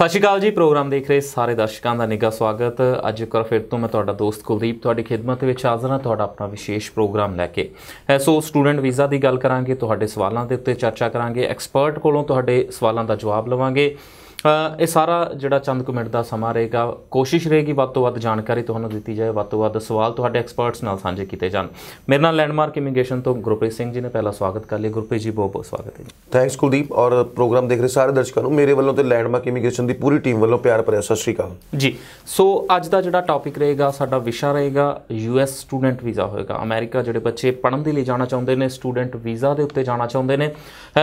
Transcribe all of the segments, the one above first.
ਸਤਿ ਸ਼੍ਰੀ ਅਕਾਲ ਜੀ ਪ੍ਰੋਗਰਾਮ ਦੇਖ ਰਹੇ ਸਾਰੇ ਦਰਸ਼ਕਾਂ ਦਾ ਨਿੱਘਾ ਸਵਾਗਤ ਅੱਜ ਇੱਕ ਵਾਰ ਫਿਰ ਤੋਂ ਮੈਂ ਤੁਹਾਡਾ ਦੋਸਤ ਕੁਲਦੀਪ ਤੁਹਾਡੀ ਖਿਦਮਤ ਵਿੱਚ ਹਾਜ਼ਰ ਹਾਂ ਤੁਹਾਡਾ ਆਪਣਾ ਵਿਸ਼ੇਸ਼ ਪ੍ਰੋਗਰਾਮ ਲੈ ਕੇ ਸੋ ਸਟੂਡੈਂਟ ਵੀਜ਼ਾ ਦੀ ਗੱਲ ਕਰਾਂਗੇ ਤੁਹਾਡੇ ਸਵਾਲਾਂ ਦੇ ਉੱਤੇ ਚਰਚਾ ਕਰਾਂਗੇ ਐਕਸਪਰਟ ਕੋਲੋਂ ਤੁਹਾਡੇ ਸਵਾਲਾਂ ਦਾ ਜਵਾਬ ਲਵਾਂਗੇ ਇਹ ਸਾਰਾ ਜਿਹੜਾ ਚੰਦ ਕੁ ਮਿੰਟ ਦਾ ਸਮਾਂ ਰਹੇਗਾ ਕੋਸ਼ਿਸ਼ ਰਹੇਗੀ ਵੱਧ ਤੋਂ ਵੱਧ ਜਾਣਕਾਰੀ ਤੁਹਾਨੂੰ ਦਿੱਤੀ ਜਾਏ ਵੱਧ ਤੋਂ ਵੱਧ ਸਵਾਲ ਤੁਹਾਡੇ ਐਕਸਪਰਟਸ ਨਾਲ ਸਾਂਝੇ ਕੀਤੇ ਜਾਣ ਮੇਰੇ ਨਾਲ ਲੈਂਡਮਾਰਕ ਇਮੀਗ੍ਰੇਸ਼ਨ ਤੋਂ ਗੁਰਪ੍ਰੀਤ ਸਿੰਘ ਜੀ ਨੇ ਪਹਿਲਾ ਸਵਾਗਤ ਕਰ ਲਿਆ ਗੁਰਪ੍ਰੀਤ ਜੀ ਬਹੁਤ ਬਹੁਤ ਸਵਾਗਤ ਹੈ ਜੀ ਥੈਂਕਸ ਕੁਲਦੀਪ ਔਰ ਪ੍ਰੋਗਰਾਮ ਦੇਖ ਰਹੇ ਸਾਰੇ ਦਰਸ਼ਕਾਂ ਨੂੰ ਮੇਰੇ ਵੱਲੋਂ ਤੇ ਲੈਂਡਮਾਰਕ ਇਮੀਗ੍ਰੇਸ਼ਨ ਦੀ ਪੂਰੀ ਟੀਮ ਵੱਲੋਂ ਪਿਆਰ ਭਰਿਆ ਸਤਿ ਸ਼੍ਰੀ ਅਕਾਲ ਜੀ ਸੋ ਅੱਜ ਦਾ ਜਿਹੜਾ ਟੌਪਿਕ ਰਹੇਗਾ ਸਾਡਾ ਵਿਸ਼ਾ ਰਹੇਗਾ ਯੂਐਸ ਸਟੂਡੈਂਟ ਵੀਜ਼ਾ ਹੋਏਗਾ ਅਮਰੀਕਾ ਜਿਹੜੇ ਬੱਚੇ ਪੜਨ ਦੇ ਲਈ ਜਾਣਾ ਚਾਹੁੰਦੇ ਨੇ ਸਟੂਡੈਂਟ ਵੀਜ਼ਾ ਦੇ ਉੱਤੇ ਜਾਣਾ ਚਾਹੁੰਦੇ ਨੇ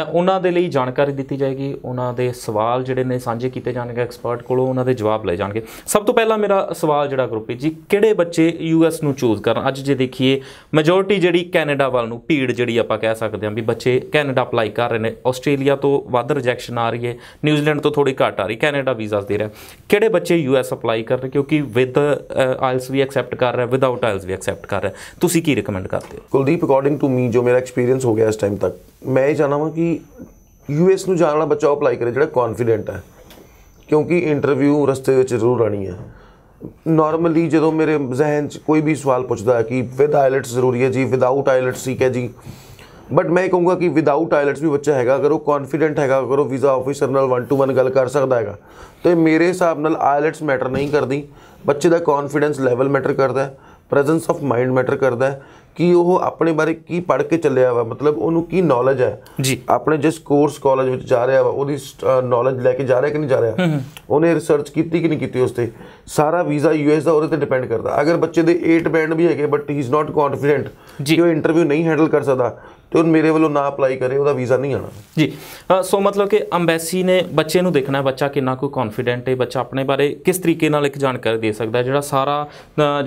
ਉਹਨਾਂ ਦੇ ਲਈ ਜਾਣਕਾਰੀ ਦਿੱਤੀ ਜਾਏਗੀ ਉਹਨਾਂ ਦੇ ਸਵਾਲ ਜਿਹੜੇ ਨੇ ਸਾਂਝੇ ਕੀਤੇ ਜਾਣਗੇ ਐਕਸਪਰਟ ਕੋਲੋਂ ਉਹਨਾਂ ਦੇ ਜਵਾਬ ਲਏ ਜਾਣਗੇ ਸਭ ਤੋਂ ਪਹਿਲਾਂ ਮੇਰਾ ਸਵਾਲ ਜਿਹੜਾ ਗੁਰਪ੍ਰੀਤ ਜੀ ਕਿਹੜੇ ਬੱਚੇ ਯੂਐਸ ਨੂੰ ਚੂਜ਼ ਕਰਨ ਅੱਜ ਜੇ ਦੇਖੀਏ ਮੈਜੋਰਟੀ ਜਿਹੜੀ ਕੈਨੇਡਾ ਵੱਲ ਨੂੰ ਭੀੜ ਜਿਹੜੀ ਆਪਾਂ ਕਹਿ ਸਕਦੇ ਹਾਂ ਵੀ ਬੱਚੇ ਕੈਨੇਡਾ ਅਪਲਾਈ ਕਰ ਰਹੇ ਨੇ ਆਸਟ੍ਰੇਲੀਆ ਤੋਂ ਵੱਧ ਰਿਜੈਕਸ਼ਨ ਆ ਰਹੀ ਹੈ ਨਿਊਜ਼ੀਲੈਂਡ ਤੋਂ ਥੋੜੀ ਘੱਟ ਆ ਰਹੀ ਕੈਨੇਡਾ ਵੀਜ਼ਾਸ ਦੇ ਰਿਹਾ ਕਿਹੜੇ ਬੱਚੇ ਯੂਐਸ ਅਪਲਾਈ ਕਰ ਰਹੇ ਕਿਉਂਕਿ ਵਿਦ ਆਇਲਸ ਵੀ ਐਕਸੈਪਟ ਕਰ ਰਿਹਾ ਵਿਦਆਊਟ ਆਇਲਸ ਵੀ ਐਕਸੈਪਟ ਕਰ ਰਿਹਾ ਤੁਸੀਂ ਕੀ ਰეკਮੈਂਡ ਕਰਦੇ ਹੋ ਕੁਲਦੀਪ ਅਕੋਰਡਿੰਗ ਟੂ ਮੀ ਜੋ ਮੇਰਾ ਐਕਸਪੀਰੀਅੰਸ ਹੋ ਗਿਆ ਇਸ ਟਾਈਮ ਤੱਕ ਮੈਂ ਇਹ ਜਾਣਾਵਾਂ ਕਿ ਐਸ ਨੂੰ ਜਾਣ ਵਾਲਾ ਬੱਚਾ ਅਪਲਾਈ ਕਰੇ ਜਿਹੜਾ ਕੌਨਫੀਡੈਂਟ ਹੈ ਕਿਉਂਕਿ ਇੰਟਰਵਿਊ ਰਸਤੇ ਵਿੱਚ ਜ਼ਰੂਰ ਆਣੀ ਹੈ ਨਾਰਮਲੀ ਜਦੋਂ ਮੇਰੇ ਜ਼ਿਹਨ 'ਚ ਕੋਈ ਵੀ ਸਵਾਲ ਪੁੱਛਦਾ ਹੈ ਕਿ ਵਿਦ ਆਇਲਟਸ ਜ਼ਰੂਰੀ ਹੈ ਜੀ ਵਿਦਆਊਟ ਆਇਲਟਸ ਠੀਕ ਹੈ ਜੀ ਬਟ ਮੈਂ ਕਹੂੰਗਾ ਕਿ ਵਿਦਆਊਟ ਆਇਲਟਸ ਵੀ ਬੱਚਾ ਹੈਗਾ ਅਗਰ ਉਹ ਕੌਨਫੀਡੈਂਟ ਹੈਗਾ ਅਗਰ ਉਹ ਵੀਜ਼ਾ ਆਫੀਸਰ ਨਾਲ 1 ਟੂ 1 ਗੱਲ ਕਰ ਸਕਦਾ ਹੈਗਾ ਤੇ ਮੇਰੇ ਹਿਸਾਬ ਨਾਲ ਆਇਲਟਸ ਮੈਟਰ ਨਹੀਂ ਕਰਦੀ ਬੱਚੇ ਦਾ ਕੌਨਫੀਡੈਂਸ ਲੈਵਲ ਮੈਟਰ ਕਰਦਾ ਹੈ ਪ੍ਰੈਜ਼ੈਂਸ ਆਫ ਮਾਈਂਡ ਮੈਟਰ ਕਰਦਾ ਹੈ ਕਿ ਉਹ ਆਪਣੇ ਬਾਰੇ ਕੀ ਪੜ੍ਹ ਕੇ ਚੱਲਿਆ ਵਾ ਮਤਲਬ ਉਹਨੂੰ ਕੀ ਨੌਲੇਜ ਹੈ ਜੀ ਆਪਣੇ ਜਿਸ ਕੋਰਸ ਕਾਲਜ ਵਿੱਚ ਜਾ ਰਿਹਾ ਵਾ ਉਹਦੀ ਨੌਲੇਜ ਲੈ ਕੇ ਜਾ ਰਿਹਾ ਕਿ ਨਹੀਂ ਜਾ ਰਿਹਾ ਉਹਨੇ ਰਿਸਰਚ ਕੀਤੀ ਕਿ ਨਹੀਂ ਕੀਤੀ ਉਸ ਤੇ ਸਾਰਾ ਵੀਜ਼ਾ ਯੂਐਸ ਦਾ ਉਹਦੇ ਤੇ ਡਿਪੈਂਡ ਕਰਦਾ ਅਗਰ ਬੱਚੇ ਦੇ 8 ਬੈਂਡ ਵੀ ਹੈਗੇ but he is not confident ਕਿ ਉਹ ਇੰਟਰਵਿਊ ਨਹੀਂ ਹੈਂਡਲ ਕਰ ਸਕਦਾ ਤੇ ਉਹ ਮੇਰੇ ਵੱਲੋਂ ਨਾ ਅਪਲਾਈ ਕਰੇ ਉਹਦਾ ਵੀਜ਼ਾ ਨਹੀਂ ਆਣਾ ਜੀ ਸੋ ਮਤਲਬ ਕਿ ਐਮਬੈਸੀ ਨੇ ਬੱਚੇ ਨੂੰ ਦੇਖਣਾ ਹੈ ਬੱਚਾ ਕਿੰਨਾ ਕੋਈ ਕੌਨਫੀਡੈਂਟ ਹੈ ਬੱਚਾ ਆਪਣੇ ਬਾਰੇ ਕਿਸ ਤਰੀਕੇ ਨਾਲ ਇੱਕ ਜਾਣਕਾਰੀ ਦੇ ਸਕਦਾ ਜਿਹੜਾ ਸਾਰਾ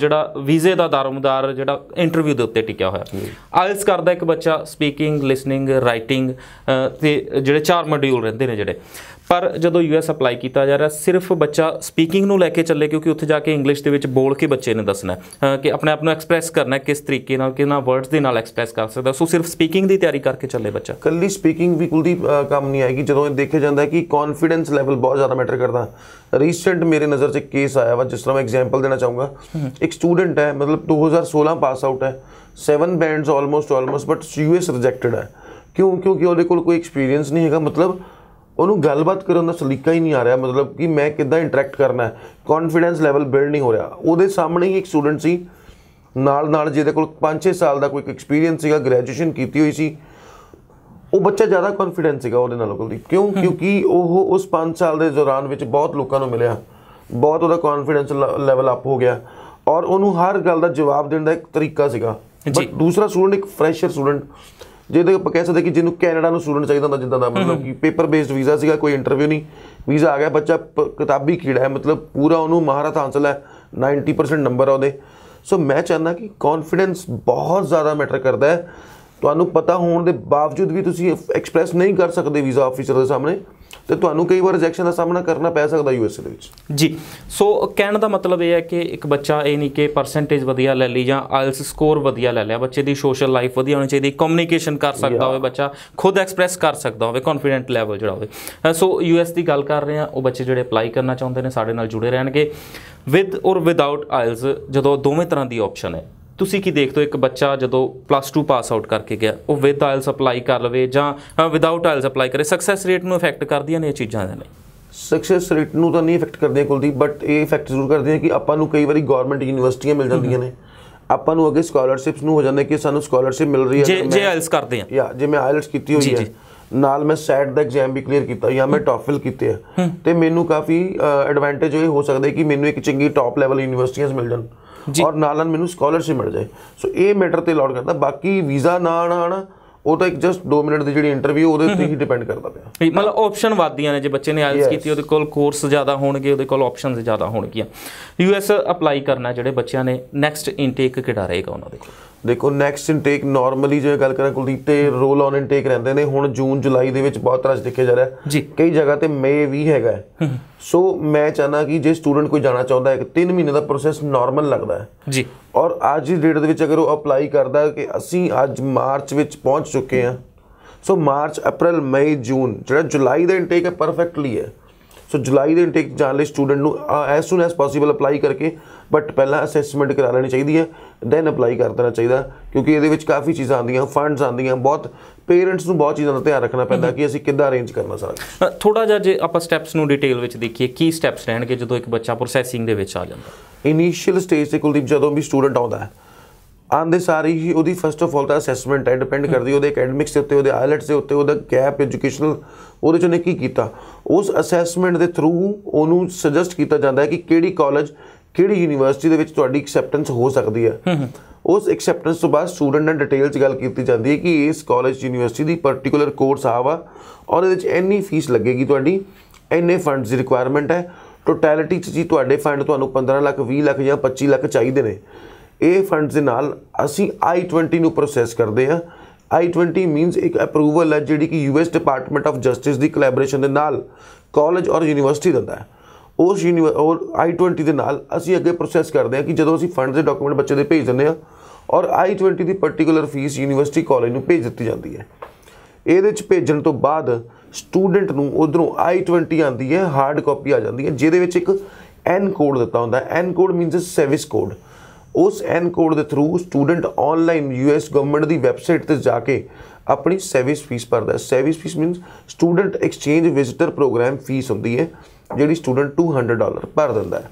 ਜਿਹੜਾ ਵੀਜ਼ੇ ਦਾ ਦਾਰਮਦਾਰ ਜਿਹੜਾ ਇੰਟਰਵਿਊ ਦੇ ਉੱਤੇ ਟਿਕਿਆ ਹੋਇਆ ਆਇਲਸ ਕਰਦਾ ਇੱਕ ਬੱਚਾ ਸਪੀਕਿੰਗ ਲਿਸਨਿੰਗ ਰਾਈਟਿੰਗ ਤੇ ਜਿਹੜੇ ਚਾਰ ਮੋਡਿਊਲ ਰਹਿੰਦੇ ਨੇ ਜਿਹੜੇ ਪਰ ਜਦੋਂ ਯੂਐਸ ਅਪਲਾਈ ਕੀਤਾ ਜਾ ਰਿਹਾ ਸਿਰਫ ਬੱਚਾ ਸਪੀਕਿੰਗ ਨੂੰ ਲੈ ਕੇ ਚੱਲੇ ਕਿਉਂਕਿ ਉੱਥੇ ਜਾ ਕੇ ਇੰਗਲਿਸ਼ ਦੇ ਵਿੱਚ ਬੋਲ ਕੇ ਬੱਚੇ ਨੇ ਦੱਸਣਾ ਕਿ ਆਪਣੇ ਆਪ ਨੂੰ ਐਕਸਪ੍ਰੈਸ ਕਰਨਾ ਕਿਸ ਤਰੀਕੇ ਨਾਲ ਕਿਹਨਾਂ ਵਰਡਸ ਦੇ ਨਾਲ ਐਕਸਪ੍ਰੈਸ ਕਰ ਸਕਦਾ ਸੋ ਸਿਰਫ ਸਪੀਕਿੰਗ ਦੀ ਤਿਆਰੀ ਕਰਕੇ ਚੱਲੇ ਬੱਚਾ ਕੱਲੀ ਸਪੀਕਿੰਗ ਵੀ ਕੁਲਦੀਪ ਕੰਮ ਨਹੀਂ ਆਏਗੀ ਜਦੋਂ ਇਹ ਦੇਖਿਆ ਜਾਂਦਾ ਹੈ ਕਿ ਕੌਨਫੀਡੈਂਸ ਲੈਵਲ ਬਹੁਤ ਜ਼ਿਆਦਾ ਮੈਟਰ ਕਰਦਾ ਰੀਸੈਂਟ ਮੇਰੇ ਨਜ਼ਰ 'ਚ ਕੇਸ ਆਇਆ ਵਾ ਜਿਸ ਤਰ੍ਹਾਂ ਮੈਂ ਐਗਜ਼ਾਮਪਲ ਦੇਣਾ ਚਾਹੂੰਗਾ ਇੱਕ ਸਟੂਡੈਂਟ ਹੈ ਮਤਲਬ 2016 ਪਾਸ ਆਊਟ ਹੈ 7 bands almost almost but US rejected ਹੈ ਕਿਉਂ ਕਿਉਂਕਿ ਉਹਦੇ ਕੋਲ ਕੋਈ ਐਕਸਪੀਰੀਅੰਸ ਨਹੀਂ ਹੈਗਾ ਮਤਲਬ ਉਹਨੂੰ ਗੱਲਬਾਤ ਕਰਨ ਦਾ ਸਲੀਕਾ ਹੀ ਨਹੀਂ ਆ ਰਿਹਾ ਮਤਲਬ ਕਿ ਮੈਂ ਕਿੱਦਾਂ ਇੰਟਰੈਕਟ ਕਰਨਾ ਹੈ ਕੌਨਫੀਡੈਂਸ ਲੈਵਲ ਬਿਲਡ ਨਹੀਂ ਹੋ ਰਿਹਾ ਉਹਦੇ ਸਾਹਮਣੇ ਹੀ ਇੱਕ ਸਟੂਡੈਂਟ ਸੀ ਨਾਲ ਨਾਲ ਜਿਹਦੇ ਕੋਲ 5-6 ਸਾਲ ਦਾ ਕੋਈ ਐਕਸਪੀਰੀਅੰਸ ਸੀਗਾ ਗ੍ਰੈਜੂਏਸ਼ਨ ਕੀਤੀ ਹੋਈ ਸੀ ਉਹ ਬੱਚਾ ਜ਼ਿਆਦਾ ਕੌਨਫੀਡੈਂਸ ਸੀਗਾ ਉਹਦੇ ਨਾਲ ਕੋਈ ਕਿਉਂ ਕਿਉਂਕਿ ਉਹ ਉਸ 5 ਸਾਲ ਦੇ ਦੌਰਾਨ ਵਿੱਚ ਬਹੁਤ ਲੋਕਾਂ ਨੂੰ ਮਿਲਿਆ ਬਹੁਤ ਉਹਦਾ ਕੌਨਫੀਡੈਂਸ ਲੈਵਲ ਅਪ ਹੋ ਗਿਆ ਔਰ ਉਹਨੂੰ ਹਰ ਗੱਲ ਦਾ ਜਵਾਬ ਦੇਣ ਦਾ ਇੱਕ ਤਰੀਕਾ ਸੀਗਾ ਬਟ ਦੂਸਰਾ ਸਟੂਡੈਂਟ ਇੱਕ ਫਰੈਸ਼ਰ ਸਟੂਡੈਂਟ ਜਿਹਦੇ ਆਪਾਂ ਕਹਿ ਸਕਦੇ ਕਿ ਜਿਹਨੂੰ ਕੈਨੇਡਾ ਨੂੰ ਸਟੂਡੈਂਟ ਚਾਹੀਦਾ ਹੁੰਦਾ ਜਿੱਦਾਂ ਦਾ ਮਤਲਬ ਕਿ ਪੇਪਰ ਬੇਸਡ ਵੀਜ਼ਾ ਸੀਗਾ ਕੋਈ ਇੰਟਰਵਿਊ ਨਹੀਂ ਵੀਜ਼ਾ ਆ ਗਿਆ ਬੱਚਾ ਕਿਤਾਬੀ ਕੀੜਾ ਹੈ ਮਤਲਬ ਪੂਰਾ ਉਹਨੂੰ ਮਹਾਰਤ ਹਾਸਲ ਹੈ 90% ਨੰਬਰ ਆ ਉਹਦੇ ਸੋ ਮੈਂ ਚਾਹੁੰਦਾ ਕਿ ਕੌਨਫੀਡੈਂਸ ਬਹੁਤ ਜ਼ਿਆਦਾ ਮੈਟਰ ਕਰਦਾ ਹੈ ਤੁਹਾਨੂੰ ਪਤਾ ਹੋਣ ਦੇ ਬਾਵਜੂਦ ਵੀ ਤੁਸੀਂ ਐਕਸਪ੍ਰੈਸ ਨਹੀਂ ਕਰ ਸਕਦੇ ਵੀਜ਼ਾ ਆਫੀਸਰ ਦੇ ਸਾਹਮਣੇ ਤੇ ਤੁਹਾਨੂੰ ਕਈ ਵਾਰ ਰਿਜੈਕਸ਼ਨ ਦਾ ਸਾਹਮਣਾ ਕਰਨਾ ਪੈ ਸਕਦਾ ਯੂਐਸ ਦੇ ਵਿੱਚ ਜੀ ਸੋ ਕਹਿਣ ਦਾ ਮਤਲਬ ਇਹ ਹੈ ਕਿ ਇੱਕ ਬੱਚਾ ਇਹ ਨਹੀਂ ਕਿ ਪਰਸੈਂਟੇਜ ਵਧੀਆ ਲੈ ਲਈ ਜਾਂ ਆਇਲਸ ਸਕੋਰ ਵਧੀਆ ਲੈ ਲਿਆ ਬੱਚੇ ਦੀ ਸੋਸ਼ਲ ਲਾਈਫ ਵਧੀਆ ਹੋਣੀ ਚਾਹੀਦੀ ਕਮਿਊਨੀਕੇਸ਼ਨ ਕਰ ਸਕਦਾ ਹੋਵੇ ਬੱਚਾ ਖੁਦ ਐਕਸਪ੍ਰੈਸ ਕਰ ਸਕਦਾ ਹੋਵੇ ਕੌਨਫੀਡੈਂਟ ਲੈਵਲ ਜਿਹੜਾ ਹੋਵੇ ਸੋ ਯੂਐਸ ਦੀ ਗੱਲ ਕਰ ਰਹੇ ਆ ਉਹ ਬੱਚੇ ਜਿਹੜੇ ਅਪਲਾਈ ਕਰਨਾ ਚਾਹੁੰਦੇ ਨੇ ਸਾਡੇ ਨਾਲ ਜੁੜੇ ਰਹਿਣਗੇ ਵਿਦ ਔਰ ਵਿਦਆਊਟ ਆਇਲਸ ਜਦੋਂ ਦੋਵੇਂ ਤਰ੍ਹਾਂ ਦੀ ਆਪਸ਼ਨ ਹੈ ਤੁਸੀਂ ਕੀ ਦੇਖਦੇ ਹੋ ਇੱਕ ਬੱਚਾ ਜਦੋਂ ਪਲੱਸ 2 ਪਾਸ ਆਊਟ ਕਰਕੇ ਗਿਆ ਉਹ ਵਿਦ ਆਇਲਸ ਅਪਲਾਈ ਕਰ ਲਵੇ ਜਾਂ ਵਿਦਆਊਟ ਆਇਲਸ ਅਪਲਾਈ ਕਰੇ ਸਕਸੈਸ ਰੇਟ ਨੂੰ ਇਫੈਕਟ ਕਰਦੀਆਂ ਨੇ ਇਹ ਚੀਜ਼ਾਂ ਦੇ ਲਈ ਸਕਸੈਸ ਰੇਟ ਨੂੰ ਤਾਂ ਨਹੀਂ ਇਫੈਕਟ ਕਰਦੀਆਂ ਕੁਲਦੀਪ ਬਟ ਇਹ ਇਫੈਕਟ ਜ਼ਰੂਰ ਕਰਦੀਆਂ ਕਿ ਆਪਾਂ ਨੂੰ ਕਈ ਵਾਰੀ ਗਵਰਨਮੈਂਟ ਯੂਨੀਵਰਸਿਟੀਆਂ ਮਿਲ ਜਾਂਦੀਆਂ ਨੇ ਆਪਾਂ ਨੂੰ ਅੱਗੇ ਸਕਾਲਰਸ਼ਿਪਸ ਨੂੰ ਹੋ ਜਾਂਦਾ ਕਿ ਸਾਨੂੰ ਸਕਾਲਰਸ਼ਿਪ ਮਿਲ ਰਹੀ ਹੈ ਜੇ ਜੇ ਆਇਲਸ ਕਰਦੇ ਆ ਯਾ ਜੇ ਮੈਂ ਆਇਲਸ ਕੀਤੀ ਹੋਈ ਹੈ ਨਾਲ ਮੈਂ ਸੈਟ ਦਾ ਐਗਜ਼ਾਮ ਵੀ ਕਲੀਅਰ ਕੀਤਾ ਜਾਂ ਮੈਂ ਟੌਫਲ ਕੀਤੇ ਆ ਤੇ ਮੈਨੂੰ ਕਾਫੀ ਐਡਵਾਂਟੇਜ ਹੋਏ ਹੋ ਸਕਦੇ ਕਿ ਮੈਨੂੰ ਇੱਕ ਚੰਗੀ ਟੌਪ ਲੈਵਲ ਯੂਨੀਵਰਸਿਟੀਆਂ ਮਿਲ ਜਾਣ ਔਰ ਨਾਲ ਨਾਲ ਮੈਨੂੰ ਸਕਾਲਰਸ਼ਿਪ ਮਿਲ ਜਾਏ ਸੋ ਇਹ ਮੈਟਰ ਤੇ ਲੋਡ ਕਰਦਾ ਬਾਕੀ ਵੀਜ਼ਾ ਨਾ ਆਣਾ ਉਹ ਤਾਂ ਇੱਕ ਜਸਟ 2 ਮਿੰਟ ਦੀ ਜਿਹੜੀ ਇੰਟਰਵਿਊ ਉਹਦੇ ਉੱਤੇ ਹੀ ਡਿਪੈਂਡ ਕਰਦਾ ਪਿਆ ਮਤਲਬ ਆਪਸ਼ਨ ਵਾਦੀਆਂ ਨੇ ਜੇ ਬੱਚੇ ਨੇ ਆਇਲਸ ਕੀਤੀ ਉਹਦੇ ਕੋਲ ਕੋਰਸ ਜ਼ਿਆਦਾ ਹੋਣਗੇ ਉਹਦੇ ਕੋਲ ਆਪਸ਼ਨਸ ਜ਼ਿਆਦਾ ਹੋਣਗੀਆਂ ਯੂਐਸ ਅਪਲਾਈ ਕਰਨਾ ਜਿਹੜੇ ਬੱਚਿਆਂ ਨੇ ਨੈਕਸਟ ਇਨਟੇਕ ਕਿਹੜਾ ਰਹੇਗਾ ਉਹਨਾਂ ਦੇ ਕੋਲ ਦੇਖੋ ਨੈਕਸਟ ਇਨਟੇਕ ਨਾਰਮਲੀ ਜੇ ਗੱਲ ਕਰਾਂ ਕੁਲਦੀਪ ਤੇ ਰੋਲ ਔਨ ਇਨਟੇਕ ਰਹਿੰਦੇ ਨੇ ਹੁਣ ਜੂਨ ਜੁਲਾਈ ਦੇ ਵਿੱਚ ਬਹੁਤ ਚ ਦੇਖਿਆ ਜਾ ਰਿਹਾ ਹੈ ਕਈ ਜਗ੍ਹਾ ਤੇ ਮੇ ਵੀ ਹੈਗਾ ਸੋ ਮੈਂ ਚਾਹਨਾ ਕਿ ਜੇ ਸਟੂਡੈਂਟ ਕੋਈ ਜਾਣਾ ਚਾਹੁੰਦਾ ਹੈ ਕਿ 3 ਮਹੀਨੇ ਦਾ ਪ੍ਰੋਸੈਸ ਨਾਰਮਲ ਲੱਗਦਾ ਹੈ ਜੀ ਔਰ ਅੱਜ ਦੀ ਡੇਟ ਦੇ ਵਿੱਚ ਅਗਰ ਉਹ ਅਪਲਾਈ ਕਰਦਾ ਕਿ ਅਸੀਂ ਅੱਜ ਮਾਰਚ ਵਿੱਚ ਪਹੁੰਚ ਚੁੱਕੇ ਹਾਂ ਸੋ ਮਾਰਚ ਅਪ੍ਰੈਲ ਮਈ ਜੂਨ ਜਿਹੜਾ ਜੁਲਾਈ ਦਾ ਇਨਟੇਕ ਹੈ ਪਰਫੈਕਟਲੀ ਹੈ ਸੋ ਜੁਲਾਈ ਦੇ ਇਨਟੇਕ ਜਾਣ ਲਈ ਸਟੂਡੈਂਟ ਨੂੰ as soon as possible apply ਕਰਕੇ ਬਟ ਪਹਿਲਾਂ ਅਸੈਸਮੈਂਟ ਕਰਾ ਲੈਣੀ ਚਾਹੀਦੀ ਹੈ ਦੈਨ ਅਪਲਾਈ ਕਰ ਦੇਣਾ ਚਾਹੀਦਾ ਕਿਉਂਕਿ ਇਹਦੇ ਵਿੱਚ ਕਾਫੀ ਚੀਜ਼ਾਂ ਆਉਂਦੀਆਂ ਫੰਡਸ ਆਉਂਦੀਆਂ ਬਹੁਤ ਪੇਰੈਂਟਸ ਨੂੰ ਬਹੁਤ ਚੀਜ਼ਾਂ ਦਾ ਧਿਆਨ ਰੱਖਣਾ ਪੈਂਦਾ ਕਿ ਅਸੀਂ ਕਿੱਦਾਂ ਅਰੇਂਜ ਕਰਨਾ ਸਾਰਾ ਥੋੜਾ ਜਿਹਾ ਜੇ ਆਪਾਂ ਸਟੈਪਸ ਨੂੰ ਡਿਟੇਲ ਵਿੱਚ ਦੇਖੀਏ ਕੀ ਸਟੈਪਸ ਰਹਿਣਗੇ ਜਦੋਂ ਇੱਕ ਬੱਚਾ ਪ੍ਰੋਸੈਸਿੰਗ ਦੇ ਵਿੱਚ ਆ ਜਾਂਦਾ ਇਨੀਸ਼ੀਅਲ ਸਟੇਜ ਤੇ ਕੁਲਦੀਪ ਜਦੋਂ ਵੀ ਸਟੂਡੈਂਟ ਆਉਂਦਾ ਹੈ ਆਂਦੇ ਸਾਰੀ ਹੀ ਉਹਦੀ ਫਸਟ ਆਫ ਆਲ ਦਾ ਅਸੈਸਮੈਂਟ ਹੈ ਡਿਪੈਂਡ ਕਰਦੀ ਉਹਦੇ ਅਕੈਡਮਿਕਸ ਦੇ ਉੱਤੇ ਉਹਦੇ ਆਇਲਟਸ ਦੇ ਉੱਤੇ ਉਹਦਾ ਗੈਪ ਐਜੂਕੇਸ਼ਨਲ ਉਹਦੇ ਚ ਨੇ ਕੀ ਕੀਤਾ ਉਸ ਅਸੈਸਮੈਂਟ ਦੇ ਥਰੂ ਉਹਨੂੰ ਸੁਜੈਸਟ ਕੀਤਾ ਜਾਂਦਾ ਹੈ ਕਿ ਕਿਹੜੀ ਕਾਲਜ ਕਿਹੜੀ ਯੂਨੀਵਰਸਿਟੀ ਦੇ ਵਿੱਚ ਤੁਹਾਡੀ ਐਕਸੈਪਟੈਂਸ ਹੋ ਸਕਦੀ ਹੈ ਉਸ ਐਕਸੈਪਟੈਂਸ ਤੋਂ ਬਾਅਦ ਸਟੂਡੈਂਟ ਨਾਲ ਡਿਟੇਲਸ ਗੱਲ ਕੀਤੀ ਜਾਂਦੀ ਹੈ ਕਿ ਇਸ ਕਾਲਜ ਯੂਨੀਵਰਸਿਟੀ ਦੀ ਪਾਰਟਿਕੂਲਰ ਕੋਰਸ ਆਵਾ ਔਰ ਇਹਦੇ ਵਿੱਚ ਇੰਨੀ ਫੀਸ ਲੱਗੇਗੀ ਤੁਹਾਡੀ ਇੰਨੇ ਫੰਡਸ ਦੀ ਰਿਕੁਆਇਰਮੈਂਟ ਹੈ ਟੋਟੈਲਿਟੀ ਚ ਜੀ ਤੁਹਾਡੇ ਫੰਡ ਤੁਹਾਨੂੰ 15 ਲੱਖ 20 ਲੱਖ ਜਾਂ 25 ਲੱਖ ਚਾਹੀਦੇ ਨੇ ਇਹ ਫੰਡਸ ਦੇ ਨਾਲ ਅਸੀਂ I20 ਨੂੰ ਪ੍ਰੋਸੈਸ ਕਰਦੇ ਹਾਂ I20 ਮੀਨਸ ਇੱਕ ਅਪਰੂਵਲ ਹੈ ਜਿਹੜੀ ਕਿ ਯੂਐਸ ਡਿਪਾਰਟਮੈਂਟ ਆਫ ਜਸਟਿਸ ਦੀ ਕੋਲੈਬੋਰੇਸ਼ਨ ਦੇ ਨਾਲ ਕਾਲਜ ਔਰ ਯੂਨੀਵਰਸਿਟੀ ਦਿੰਦਾ ਹੈ ਉਸ ਯੂਨੀਵਰ ਔਰ i20 ਦੇ ਨਾਲ ਅਸੀਂ ਅੱਗੇ ਪ੍ਰੋਸੈਸ ਕਰਦੇ ਹਾਂ ਕਿ ਜਦੋਂ ਅਸੀਂ ਫੰਡ ਦੇ ਡਾਕੂਮੈਂਟ ਬੱਚੇ ਦੇ ਭੇਜ ਦਿੰਦੇ ਹਾਂ ਔਰ i20 ਦੀ ਪਾਰਟਿਕੂਲਰ ਫੀਸ ਯੂਨੀਵਰਸਿਟੀ ਕਾਲਜ ਨੂੰ ਭੇਜ ਦਿੱਤੀ ਜਾਂਦੀ ਹੈ ਇਹਦੇ ਵਿੱਚ ਭੇਜਣ ਤੋਂ ਬਾਅਦ ਸਟੂਡੈਂਟ ਨੂੰ ਉਧਰੋਂ i20 ਆਂਦੀ ਹੈ ਹਾਰਡ ਕਾਪੀ ਆ ਜਾਂਦੀ ਹੈ ਜਿਹਦੇ ਵਿੱਚ ਇੱਕ ਐਨ ਕੋਡ ਦਿੱਤਾ ਹੁੰਦਾ N code means service code ਉਸ ਐਨ ਕੋਡ ਦੇ through student online US government ਦੀ ਵੈਬਸਾਈਟ ਤੇ ਜਾ ਕੇ ਆਪਣੀ ਸਰਵਿਸ ਫੀਸ ਭਰਦਾ ਹੈ service fees means student exchange visitor programme fees ਹੁੰਦੀ ਹੈ ਜਿਹੜੀ ਸਟੂਡੈਂਟ 200 ਡਾਲਰ ਭਰ ਦਿੰਦਾ ਹੈ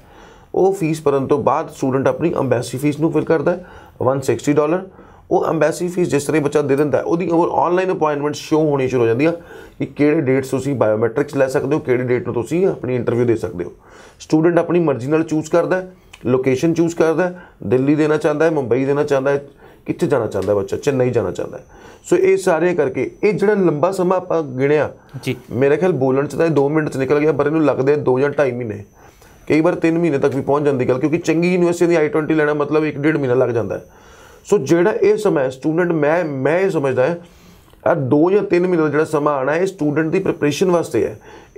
ਉਹ ਫੀਸ ਭਰਨ ਤੋਂ ਬਾਅਦ ਸਟੂਡੈਂਟ ਆਪਣੀ ਐਮਬੈਸੀ ਫੀਸ ਨੂੰ ਫਿਲ ਕਰਦਾ ਹੈ 160 ਡਾਲਰ ਉਹ ਐਮਬੈਸੀ ਫੀਸ ਜਿਸ ਤਰ੍ਹਾਂ ਬੱਚਾ ਦੇ ਦਿੰਦਾ ਉਹਦੀ ਉਹ ਆਨਲਾਈਨ ਅਪਾਇੰਟਮੈਂਟ ਸ਼ੋ ਹੋਣੀ ਸ਼ੁਰੂ ਹੋ ਜਾਂਦੀ ਆ ਕਿ ਕਿਹੜੇ ਡੇਟਸ ਤੁਸੀਂ ਬਾਇਓਮੈਟ੍ਰਿਕਸ ਲੈ ਸਕਦੇ ਹੋ ਕਿਹੜੇ ਡੇਟ ਨੂੰ ਤੁਸੀਂ ਆਪਣੀ ਇੰਟਰਵਿਊ ਦੇ ਸਕਦੇ ਹੋ ਸਟੂਡੈਂਟ ਆਪਣੀ ਮਰਜ਼ੀ ਨਾਲ ਚੂਜ਼ ਕਰਦਾ ਲੋਕੇਸ਼ਨ ਚੂਜ਼ ਕਰਦਾ ਦਿੱਲੀ ਦੇਣਾ ਚਾਹੁੰਦਾ ਹੈ ਮੁੰਬਈ ਦੇਣਾ ਚਾਹੁੰਦਾ ਹੈ ਕਿੱਥੇ ਜਾਣਾ ਚਾਹੁੰਦਾ ਬੱਚਾ ਚੇਨਈ ਜਾਣਾ ਚਾਹੁੰਦਾ ਸੋ ਇਹ ਸਾਰੇ ਕਰਕੇ ਇਹ ਜਿਹੜਾ ਲੰਬਾ ਸਮਾਂ ਆਪਾਂ ਗਿਣਿਆ ਜੀ ਮੇਰੇ ਖਿਆਲ ਬੋਲਣ ਚ ਤਾਂ 2 ਮਿੰਟ ਚ ਨਿਕਲ ਗਿਆ ਪਰ ਇਹਨੂੰ ਲੱਗਦੇ 2 ਜਾਂ 2.5 ਮਹੀਨੇ ਕਈ ਵਾਰ 3 ਮਹੀਨੇ ਤੱਕ ਵੀ ਪਹੁੰਚ ਜਾਂਦੀ ਗੱਲ ਕਿਉਂਕਿ ਚੰਗੀ ਯੂਨੀਵਰਸਿਟੀ ਦੀ i20 ਲੈਣਾ ਮਤਲਬ 1.5 ਮਹੀਨਾ ਲੱਗ ਜਾਂਦਾ ਹੈ ਸੋ ਜਿਹੜਾ ਇਹ ਸਮਾਂ ਸਟੂਡੈਂਟ ਮੈਂ ਮੈਂ ਇਹ ਸਮਝਦਾ ਹਾਂ ਆ 2 ਜਾਂ 3 ਮਹੀਨੇ ਜਿਹੜਾ ਸਮਾਂ ਆਣਾ ਹੈ ਸਟੂਡੈਂਟ ਦੀ ਪ੍ਰੈਪਰੇਸ਼ਨ ਵਾਸਤੇ ਹੈ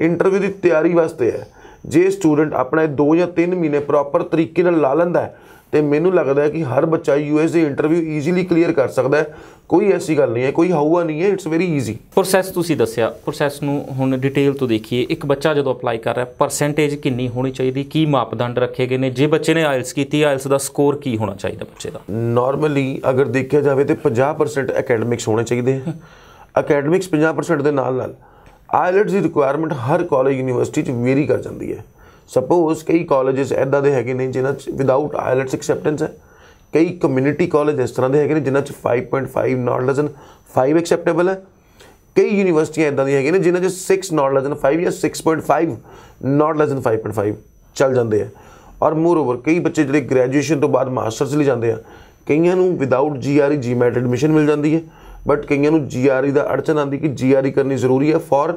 ਇੰਟਰਵਿਊ ਦੀ ਤਿਆਰੀ ਵਾਸਤੇ ਹੈ ਜੇ ਸਟੂਡੈਂਟ ਆਪਣਾ 2 ਜਾਂ 3 ਮਹੀਨੇ ਪ੍ਰੋਪਰ ਤਰੀਕੇ ਨਾਲ ਲਾ ਲੈਂਦਾ ਹੈ ਤੇ ਮੈਨੂੰ ਲੱਗਦਾ ਹੈ ਕਿ ਹਰ ਬੱਚਾ ਯੂਐਸ ਦੇ ਇੰਟਰਵਿਊ ਈਜ਼ੀਲੀ ਕਲੀਅਰ ਕਰ ਸਕਦਾ ਹੈ ਕੋਈ ਐਸੀ ਗੱਲ ਨਹੀਂ ਹੈ ਕੋਈ ਹਾਊਆ ਨਹੀਂ ਹੈ ਇਟਸ ਵੈਰੀ ਈਜ਼ੀ ਪ੍ਰੋਸੈਸ ਤੁਸੀਂ ਦੱਸਿਆ ਪ੍ਰੋਸੈਸ ਨੂੰ ਹੁਣ ਡਿਟੇਲ ਤੋਂ ਦੇਖੀਏ ਇੱਕ ਬੱਚਾ ਜਦੋਂ ਅਪਲਾਈ ਕਰ ਰਿਹਾ ਪਰਸੈਂਟੇਜ ਕਿੰਨੀ ਹੋਣੀ ਚਾਹੀਦੀ ਕੀ ਮਾਪਦੰਡ ਰੱਖੇ ਗਏ ਨੇ ਜੇ ਬੱਚੇ ਨੇ ਆਇਲਸ ਕੀਤੀ ਆਇਲਸ ਦਾ ਸਕੋਰ ਕੀ ਹੋਣਾ ਚਾਹੀਦਾ ਬੱਚੇ ਦਾ ਨਾਰਮਲੀ ਅਗਰ ਦੇਖਿਆ ਜਾਵੇ ਤੇ 50% ਅਕੈਡਮਿਕਸ ਹੋਣੇ ਚਾਹੀਦੇ ਹੈ ਅਕੈਡਮਿਕਸ 50% ਦੇ ਨਾਲ ਨਾਲ ਆਇਲਟਸ ਦੀ ਰਿਕੁਆਇਰਮੈਂਟ ਹਰ ਕਾਲਜ ਯੂਨੀਵਰਸਿਟੀ 'ਚ ਵੇਰੀ ਕਰ ਜਾਂਦੀ ਹੈ ਸਪੋਜ਼ ਕਈ ਕਾਲਜਸ ਐਦਾਂ ਦੇ ਹੈਗੇ ਨੇ ਜਿਨ੍ਹਾਂ 'ਚ ਵਿਦਆਊਟ ਆਇਲਟਸ ਐਕਸੈਪਟੈਂਸ ਹੈ ਕਈ ਕਮਿਊਨਿਟੀ ਕਾਲਜ ਇਸ ਤਰ੍ਹਾਂ ਦੇ ਹੈਗੇ ਨੇ ਜਿਨ੍ਹਾਂ 'ਚ 5.5 ਨਾਟ ਲੈਸਨ 5 ਐਕਸੈਪਟੇਬਲ ਹੈ ਕਈ ਯੂਨੀਵਰਸਿਟੀਆਂ ਐਦਾਂ ਦੀ ਹੈਗੇ ਨੇ ਜਿਨ੍ਹਾਂ 'ਚ 6 ਨਾਟ ਲੈਸਨ 5 ਜਾਂ 6.5 ਨਾਟ ਲੈਸਨ 5.5 ਚੱਲ ਜਾਂਦੇ ਆ ਔਰ ਮੋਰਓਵਰ ਕਈ ਬੱਚੇ ਜਿਹੜੇ ਗ੍ਰੈਜੂਏਸ਼ਨ ਤੋਂ ਬਾਅਦ ਮਾਸਟਰਸ ਲਈ ਜਾਂਦੇ ਆ ਕਈਆਂ ਨੂੰ ਵਿਦਆਊਟ ਜੀਆਰਈ ਜੀਮੈਟ ਐਡਮਿਸ਼ਨ ਮਿਲ ਜਾਂਦੀ ਹੈ ਬਟ ਕਈਆਂ ਨੂੰ ਜੀਆਰਈ e ਦਾ ਅੜਚਨ ਆਂਦੀ ਕਿ ਜੀਆਰਈ e ਕਰਨੀ ਜ਼ਰੂਰੀ ਹੈ ਫॉर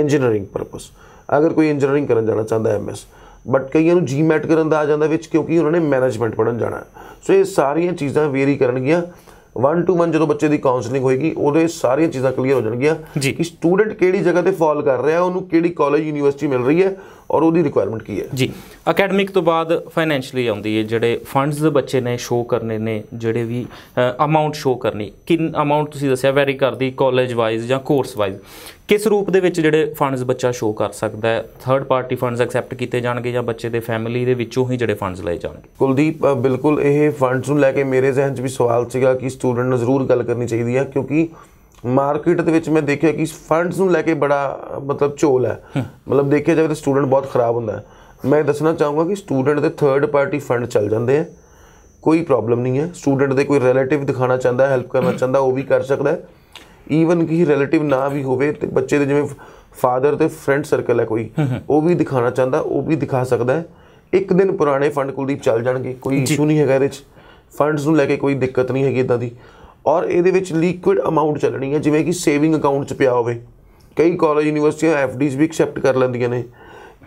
ਇੰਜੀਨੀਅਰਿੰਗ ਪਰਪਸ ਅਗਰ ਕੋਈ ਇੰਜੀਨੀਅਰਿੰਗ ਕਰਨ ਜਾਣਾ ਚਾਹੁੰਦਾ ਹੈ ਐਮਐਸ ਬਟ ਕਈਆਂ ਨੂੰ ਜੀਮੈਟ ਕਰਨ ਦਾ ਆ ਜਾਂਦਾ ਵਿੱਚ ਕਿਉਂਕਿ ਉਹਨਾਂ ਨੇ ਮੈਨੇਜਮੈਂਟ ਪੜਨ ਜਾਣਾ ਸੋ ਇਹ ਸਾਰੀਆਂ ਚੀਜ਼ਾਂ ਵੇਰੀ ਕਰਨਗੀਆਂ 1 ਟੂ 1 ਜਦੋਂ ਬੱਚੇ ਦੀ ਕਾਉਂਸਲਿੰਗ ਹੋਏਗੀ ਉਹਦੇ ਸਾਰੀਆਂ ਚੀਜ਼ਾਂ ਕਲੀਅਰ ਹੋ ਜਾਣਗੀਆਂ ਕਿ ਸਟੂਡੈਂਟ ਕਿਹੜੀ ਜਗ੍ਹਾ ਤੇ ਫਾਲ ਕਰ ਰਿਹਾ ਉਹਨੂੰ ਕਿਹੜੀ ਕਾਲਜ ਯੂਨੀਵਰਸਿਟੀ ਮਿਲ ਰਹੀ ਹੈ ਔਰ ਉਹਦੀ ਰਿਕੁਆਇਰਮੈਂਟ ਕੀ ਹੈ ਜੀ ਅਕੈਡਮਿਕ ਤੋਂ ਬਾਅਦ ਫਾਈਨੈਂਸ਼ੀਅਲੀ ਆਉਂਦੀ ਹੈ ਜਿਹੜੇ ਫੰਡਸ ਬੱਚੇ ਨੇ ਸ਼ੋ ਕਰਨੇ ਨੇ ਜਿਹੜੇ ਵੀ ਅਮਾਉਂਟ ਸ਼ੋ ਕਰਨੀ ਕਿੰਨ ਅਮਾਉਂਟ ਤੁਸੀਂ ਦੱਸਿਆ ਵੈਰੀ ਕਰਦੀ ਕਾਲਜ ਵਾਈਜ਼ ਜਾਂ ਕੋਰਸ ਵਾਈਜ਼ ਕਿਸ ਰੂਪ ਦੇ ਵਿੱਚ ਜਿਹੜੇ ਫੰਡਸ ਬੱਚਾ ਸ਼ੋ ਕਰ ਸਕਦਾ ਹੈ ਥਰਡ ਪਾਰਟੀ ਫੰਡਸ ਐਕਸੈਪਟ ਕੀਤੇ ਜਾਣਗੇ ਜਾਂ ਬੱਚੇ ਦੇ ਫੈਮਿਲੀ ਦੇ ਵਿੱਚੋਂ ਹੀ ਜਿਹੜੇ ਫੰਡਸ ਲਏ ਜਾਣਗੇ ਕੁਲਦੀਪ ਬਿਲਕੁਲ ਇਹ ਫੰਡਸ ਨੂੰ ਲੈ ਕੇ ਮੇਰੇ ਜ਼ਿਹਨ 'ਚ ਵੀ ਸਵਾਲ ਸੀਗਾ ਕਿ ਸਟੂਡੈਂਟ ਨੂੰ ਜ਼ਰੂਰ ਗੱਲ ਕਰਨੀ ਚਾਹੀਦੀ ਹੈ ਕਿਉਂਕਿ ਮਾਰਕੀਟ ਦੇ ਵਿੱਚ ਮੈਂ ਦੇਖਿਆ ਕਿ ਫੰਡਸ ਨੂੰ ਲੈ ਕੇ ਬੜਾ ਮਤਲਬ ਝੋਲ ਹੈ ਮਤਲਬ ਦੇਖਿਆ ਜਾਵੇ ਤਾਂ ਸਟੂਡੈਂਟ ਬਹੁਤ ਖਰਾਬ ਹੁੰਦਾ ਮੈਂ ਦੱਸਣਾ ਚਾਹੂੰਗਾ ਕਿ ਸਟੂਡੈਂਟ ਦੇ ਥਰਡ ਪਾਰਟੀ ਫੰਡ ਚੱਲ ਜਾਂਦੇ ਆ ਕੋਈ ਪ੍ਰੋਬਲਮ ਨਹੀਂ ਹੈ ਸਟੂਡੈਂਟ ਦੇ ਕੋਈ ਰਿਲੇਟਿਵ ਦਿਖਾਣਾ ਚਾਹੁੰਦਾ ਹੈ ਹੈਲਪ ਕਰਨਾ ਚਾਹੁੰਦਾ ਉਹ ਵੀ ਕਰ ਸਕਦਾ ਹੈ ਈਵਨ ਕਿ ਰਿਲੇਟਿਵ ਨਾ ਵੀ ਹੋਵੇ ਤੇ ਬੱਚੇ ਦੇ ਜਿਵੇਂ ਫਾਦਰ ਤੇ ਫਰੈਂਡ ਸਰਕਲ ਹੈ ਕੋਈ ਉਹ ਵੀ ਦਿਖਾਣਾ ਚਾਹੁੰਦਾ ਉਹ ਵੀ ਦਿਖਾ ਸਕਦਾ ਹੈ ਇੱਕ ਦਿਨ ਪੁਰਾਣੇ ਫੰਡ ਕੁਲਦੀਪ ਚੱਲ ਜਾਣਗੇ ਕੋਈ ਇਸ਼ੂ ਨਹੀਂ ਹੈਗਾ ਇਹਦੇ ਵਿੱਚ ਫੰਡਸ ਨੂੰ ਲੈ ਕੇ ਕੋਈ ਦਿੱਕਤ ਨਹੀਂ ਹੈਗੀ ਇਦਾਂ ਦੀ ਔਰ ਇਹਦੇ ਵਿੱਚ ਲਿਕੁਇਡ ਅਮਾਉਂਟ ਚੱਲਣੀ ਹੈ ਜਿਵੇਂ ਕਿ ਸੇਵਿੰਗ ਅਕਾਊਂਟ 'ਚ ਪਿਆ ਹੋਵੇ ਕਈ ਕਾਲਜ ਯੂਨੀਵਰਸਿਟੀਆਂ ਐਫਡੀਜ਼ ਵੀ ਐਕਸੈਪਟ ਕਰ ਲੈਂਦੀਆਂ ਨੇ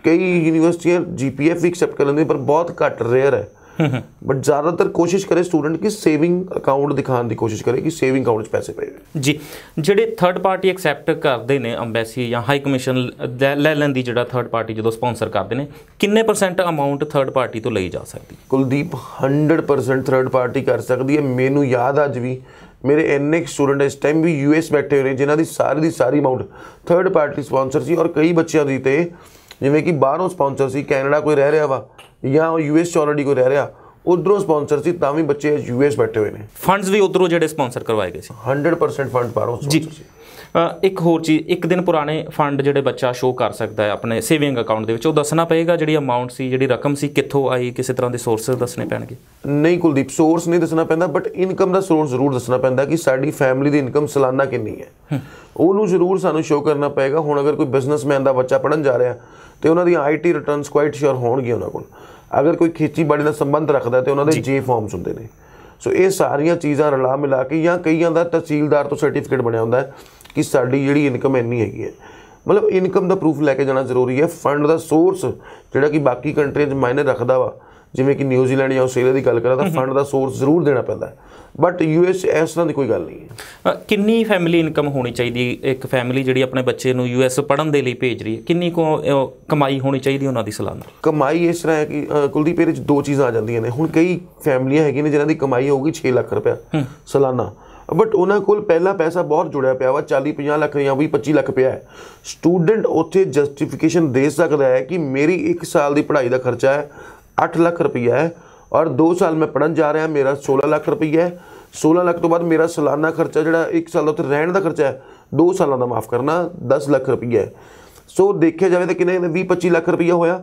ਕਈ ਯੂਨੀਵਰਸਿਟੀਆਂ ਜੀਪੀਐਫ ਵੀ ਐਕਸੈਪਟ ਕਰ ਲੈਂਦੀਆਂ ਪਰ ਬਹੁਤ ਘੱਟ ਰੇਅਰ ਹੈ ਬਟ ਜ਼ਿਆਦਾਤਰ ਕੋਸ਼ਿਸ਼ ਕਰੇ ਸਟੂਡੈਂਟ ਕਿ ਸੇਵਿੰਗ ਅਕਾਊਂਟ ਦਿਖਾਉਣ ਦੀ ਕੋਸ਼ਿਸ਼ ਕਰੇ ਕਿ ਸੇਵਿੰਗ ਅਕਾਊਂਟ 'ਚ ਪੈਸੇ ਪਏ ਹੋਏ ਜੀ ਜਿਹੜੇ ਥਰਡ ਪਾਰਟੀ ਐਕਸੈਪਟ ਕਰਦੇ ਨੇ ਐਮਬੈਸੀ ਜਾਂ ਹਾਈ ਕਮਿਸ਼ਨ ਲੈ ਲੈਂਦੀ ਜਿਹੜਾ ਥਰਡ ਪਾਰਟੀ ਜਦੋਂ ਸਪਾਂਸਰ ਕਰਦੇ ਨੇ ਕਿੰਨੇ ਪਰਸੈਂਟ ਅਮਾਉਂਟ ਥਰਡ ਪਾਰਟੀ ਤੋਂ ਲਈ ਜਾ ਸਕਦੀ ਕੁਲਦੀਪ 100% ਥਰਡ ਪਾਰਟੀ ਕਰ ਸਕਦੀ ਹੈ ਮੈਨੂੰ ਯਾਦ ਅੱਜ ਵੀ ਮੇਰੇ ਐਨਐਕ ਸਟੂਡੈਂਟ ਇਸ ਟਾਈਮ ਵੀ ਯੂਐਸ ਬੈਠੇ ਹੋਏ ਨੇ ਜਿਨ੍ਹਾਂ ਦੀ ਸਾਰੀ ਦੀ ਸਾਰੀ ਅਮਾਉਂਟ ਥਰਡ ਪਾਰਟੀ ਸਪਾਂਸਰ ਸੀ ਔਰ ਕਈ ਬੱਚਿਆਂ ਦੀ ਤੇ ਜਿਵੇਂ ਕਿ ਬਾਹਰੋਂ ਸਪਾਂਸਰ ਸੀ ਕੈਨੇਡਾ ਕੋਈ ਰਹਿ ਰਿਹਾ ਵਾ ਜਾਂ ਉਹ ਯੂਐਸ ਚੌਲੜੀ ਕੋ ਰਹਿ ਰਿਹਾ ਉਧਰੋਂ ਸਪਾਂਸਰ ਸੀ ਤਾਂ ਵੀ ਬੱਚੇ ਯੂਐਸ ਬੈਠੇ ਹੋਏ ਨੇ ਫੰਡਸ ਵੀ ਉਧਰੋਂ ਜਿਹੜੇ ਸਪਾਂਸਰ ਕਰਵਾਏ ਗਏ ਸੀ 100% ਫੰਡ ਬਾਹਰੋਂ ਸਪਾਂਸਰ ਸੀ ਇੱਕ ਹੋਰ ਚੀਜ਼ ਇੱਕ ਦਿਨ ਪੁਰਾਣੇ ਫੰਡ ਜਿਹੜੇ ਬੱਚਾ ਸ਼ੋ ਕਰ ਸਕਦਾ ਹੈ ਆਪਣੇ ਸੇਵਿੰਗ ਅਕਾਊਂਟ ਦੇ ਵਿੱਚ ਉਹ ਦੱਸਣਾ ਪਏਗਾ ਜਿਹੜੀ ਅਮਾਉਂਟ ਸੀ ਜਿਹੜੀ ਰਕਮ ਸੀ ਕਿੱਥੋਂ ਆਈ ਕਿਸੇ ਤਰ੍ਹਾਂ ਦੇ ਸੋਰਸਸ ਦੱਸਣੇ ਪੈਣਗੇ ਨਹੀਂ ਕੁਲਦੀਪ ਸੋਰਸ ਨਹੀਂ ਦੱਸਣਾ ਪੈਂਦਾ ਬਟ ਇਨਕਮ ਦਾ ਸੋਰਸ ਜ਼ਰੂਰ ਦੱਸਣਾ ਪੈਂਦਾ ਕਿ ਸਾਡੀ ਫੈਮਿਲੀ ਦੀ ਇਨਕਮ ਸਾਲਾਨਾ ਕਿੰਨੀ ਹੈ ਉਹਨੂੰ ਜ਼ਰੂਰ ਸਾਨੂੰ ਸ਼ੋ ਕਰਨਾ ਪਏਗਾ ਹੁਣ ਅਗਰ ਕੋਈ ਬਿਜ਼ਨਸਮੈਨ ਦਾ ਬੱਚਾ ਪੜਨ ਜਾ ਰਿਹਾ ਤੇ ਉਹਨਾਂ ਦੀ ਆਈਟੀ ਰਿਟਰਨਸ ਕੁਆਇਟ ਸ਼ੋਰ ਹੋਣਗੀਆਂ ਉਹਨਾਂ ਕੋਲ ਅਗਰ ਕੋਈ ਖੇਤੀਬਾੜੀ ਨਾਲ ਸੰਬੰਧ ਰੱਖਦਾ ਤੇ ਉਹਨਾਂ ਦੇ ਜੇ ਫਾਰਮਸ ਹੁੰਦੇ ਨੇ ਸੋ ਇਹ ਸਾਰੀਆਂ ਚੀਜ਼ਾਂ ਰਲਾ ਮਿਲਾ ਕੇ ਜਾਂ ਕਈਆਂ ਦਾ ਤਹਿਸੀਲਦਾਰ ਤੋਂ ਸਰਟੀਫਿਕੇਟ ਬਣਿਆ ਹੁੰਦਾ ਕਿ ਸਾਡੀ ਜਿਹੜੀ ਇਨਕਮ ਇੰਨੀ ਹੈਗੀ ਹੈ ਮਤਲਬ ਇਨਕਮ ਦਾ ਪ੍ਰੂਫ ਲੈ ਕੇ ਜਾਣਾ ਜ਼ਰੂਰੀ ਹੈ ਫੰਡ ਦਾ ਸੋਰਸ ਜਿਹੜਾ ਕਿ ਬਾਕੀ ਕੰਟਰੀਆਂ 'ਚ ਮਾਇਨੇ ਰੱਖਦਾ ਵਾ ਜਿਵੇਂ ਕਿ ਨਿਊਜ਼ੀਲੈਂਡ ਜਾਂ ਆਸਟ੍ਰੇਲੀਆ ਦੀ ਗੱਲ ਕਰਾਂ ਤਾਂ ਫੰਡ ਦਾ ਸੋਰਸ ਜ਼ਰੂਰ ਦੇਣਾ ਪੈਂਦਾ ਹੈ ਬਟ ਯੂਐਸ ਐਸ ਤਰ੍ਹਾਂ ਦੀ ਕੋਈ ਗੱਲ ਨਹੀਂ ਹੈ ਕਿੰਨੀ ਫੈਮਿਲੀ ਇਨਕਮ ਹੋਣੀ ਚਾਹੀਦੀ ਇੱਕ ਫੈਮਿਲੀ ਜਿਹੜੀ ਆਪਣੇ ਬੱਚੇ ਨੂੰ ਯੂਐਸ ਪੜਨ ਦੇ ਲਈ ਭੇਜ ਰਹੀ ਹੈ ਕਿੰਨੀ ਕੋ ਕਮਾਈ ਹੋਣੀ ਚਾਹੀਦੀ ਉਹਨਾਂ ਦੀ ਸਾਲਾਨਾ ਕਮਾਈ ਇਸ ਤਰ੍ਹਾਂ ਹੈ ਕਿ ਕੁਲਦੀਪ ਇਹਦੇ ਵਿੱਚ ਦੋ ਚੀਜ਼ਾਂ ਆ ਜਾਂਦੀਆਂ ਨੇ ਹੁਣ ਕਈ ਫੈਮਲੀਆਂ ਹੈਗੀਆਂ ਨੇ ਜਿਨ੍ਹਾਂ ਦੀ ਕਮਾਈ ਹੋਊਗੀ 6 ਲੱਖ ਰੁਪਏ ਸਾਲਾਨਾ ਬਟ ਉਹਨਾਂ ਕੋਲ ਪਹਿਲਾ ਪੈਸਾ ਬਹੁਤ ਜੁੜਿਆ ਪਿਆ ਵਾ 40 50 ਲੱਖ ਜਾਂ ਵੀ 25 ਲੱਖ ਪਿਆ ਹੈ ਸਟੂਡੈਂਟ ਉੱਥੇ ਜਸਟੀਫਿਕੇਸ਼ਨ ਦੇ ਸਕਦਾ ਹੈ ਕਿ ਮੇਰੀ 1 ਸਾਲ ਦੀ ਪੜ੍ਹਾਈ ਦਾ ਖਰਚਾ ਹੈ 8 ਲੱਖ ਰੁਪਈਆ ਹੈ ਔਰ 2 ਸਾਲ ਮੈਂ ਪੜਨ ਜਾ ਰਿਹਾ ਮੇਰਾ 16 ਲੱਖ ਰੁਪਈਆ ਹੈ 16 ਲੱਖ ਤੋਂ ਬਾਅਦ ਮੇਰਾ ਸਾਲਾਨਾ ਖਰਚਾ ਜਿਹੜਾ 1 ਸਾਲ ਦਾ ਉੱਥੇ ਰਹਿਣ ਦਾ ਖਰਚਾ ਹੈ 2 ਸਾਲਾਂ ਦਾ ਮਾਫ ਕਰਨਾ 10 ਲੱਖ ਰੁਪਈਆ ਸੋ ਦੇਖਿਆ ਜਾਵੇ ਤਾਂ ਕਿੰਨੇ 20 25 ਲੱਖ ਰੁਪਈਆ ਹੋਇਆ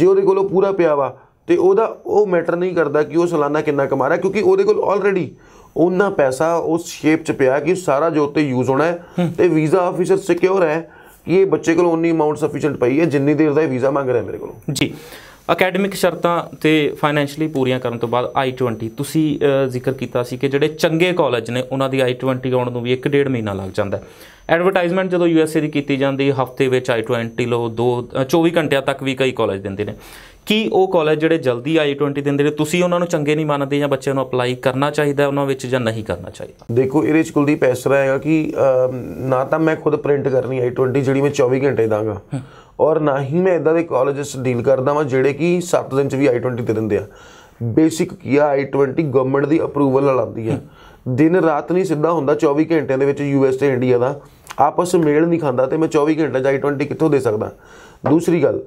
ਜੇ ਉਹਦੇ ਕੋਲ ਪੂਰਾ ਪਿਆ ਵਾ ਤੇ ਉਹਦਾ ਉਹ ਮੈਟਰ ਨਹੀਂ ਕਰਦਾ ਕਿ ਉਹ ਸਾਲਾਨਾ ਕਿੰਨਾ ਕਮਾ ਰਿਹਾ ਕਿਉਂਕਿ ਉਹਦੇ ਕੋਲ ਆਲਰੇਡੀ ਉਹਨਾਂ ਪੈਸਾ ਉਸ ਸ਼ੇਪ ਚ ਪਿਆ ਕਿ ਸਾਰਾ ਜੋ ਉੱਤੇ ਯੂਜ਼ ਹੋਣਾ ਹੈ ਤੇ ਵੀਜ਼ਾ ਆਫੀਸਰ ਸਿਕਿਉਰ ਹੈ ਕਿ ਇਹ ਬੱਚੇ ਕੋਲ ਉਨੀ ਅਮਾਉਂਟ ਸਫੀਸ਼ੀਐਂਟ ਪਈ ਹੈ ਜਿੰਨੀ ਦੇਰ ਦਾ ਇਹ ਵੀਜ਼ਾ ਮੰਗ ਰਿਹਾ ਮੇਰੇ ਕੋਲੋਂ ਜੀ ਅਕੈਡੈਮਿਕ ਸ਼ਰਤਾਂ ਤੇ ਫਾਈਨੈਂਸ਼ੀਅਲੀ ਪੂਰੀਆਂ ਕਰਨ ਤੋਂ ਬਾਅਦ I20 ਤੁਸੀਂ ਜ਼ਿਕਰ ਕੀਤਾ ਸੀ ਕਿ ਜਿਹੜੇ ਚੰਗੇ ਕਾਲਜ ਨੇ ਉਹਨਾਂ ਦੀ I20 ਆਉਣ ਨੂੰ ਵੀ 1.5 ਮਹੀਨਾ ਲੱਗ ਜਾਂਦਾ ਹੈ ਐਡਵਰਟਾਈਜ਼ਮੈਂਟ ਜਦੋਂ ਯੂਐਸਏ ਦੀ ਕੀਤੀ ਜਾਂਦੀ ਹਫਤੇ ਵਿੱਚ I20 ਲੋ 2 24 ਘੰਟਿਆਂ ਤੱਕ ਵੀ ਕਈ ਕਾਲਜ ਦਿੰਦੇ ਨੇ ਕੀ ਉਹ ਕਾਲਜ ਜਿਹੜੇ ਜਲਦੀ I20 ਦਿੰਦੇ ਨੇ ਤੁਸੀਂ ਉਹਨਾਂ ਨੂੰ ਚੰਗੇ ਨਹੀਂ ਮੰਨਦੇ ਜਾਂ ਬੱਚਿਆਂ ਨੂੰ ਅਪਲਾਈ ਕਰਨਾ ਚਾਹੀਦਾ ਉਹਨਾਂ ਵਿੱਚ ਜਾਂ ਨਹੀਂ ਕਰਨਾ ਚਾਹੀਦਾ ਦੇਖੋ ਇਹਦੇ ਵਿੱਚ ਕੁਲਦੀਪ ਐਸਰਾ ਹੈਗਾ ਕਿ ਨਾ ਤਾਂ ਮੈਂ ਖੁਦ ਪ੍ਰਿੰਟ ਕਰਨੀ I20 ਜਿਹੜੀ ਮੈਂ 24 ਘੰਟੇ ਦਾਂਗਾ ਔਰ ਨਾ ਹੀ ਮੈਂ ਇਦਾਂ ਦੇ ਕਾਲਜਸ ਡੀਲ ਕਰਦਾ ਵਾਂ ਜਿਹੜੇ ਕਿ 7 ਦਿਨ ਚ ਵੀ i20 ਦੇ ਦਿੰਦੇ ਆ ਬੇਸਿਕ ਕੀ ਕੀਆ i20 ਗਵਰਨਮੈਂਟ ਦੀ ਅਪਰੂਵਲ ਨਾਲ ਆਉਂਦੀ ਆ ਦਿਨ ਰਾਤ ਨਹੀਂ ਸਿੱਧਾ ਹੁੰਦਾ 24 ਘੰਟਿਆਂ ਦੇ ਵਿੱਚ ਯੂਐਸ ਤੇ ਇੰਡੀਆ ਦਾ ਆਪਸ ਮੇਲ ਨਹੀਂ ਖਾਂਦਾ ਤੇ ਮੈਂ 24 ਘੰਟੇ ਜਾਈ i20 ਕਿੱਥੋਂ ਦੇ ਸਕਦਾ ਦੂਸਰੀ ਗੱਲ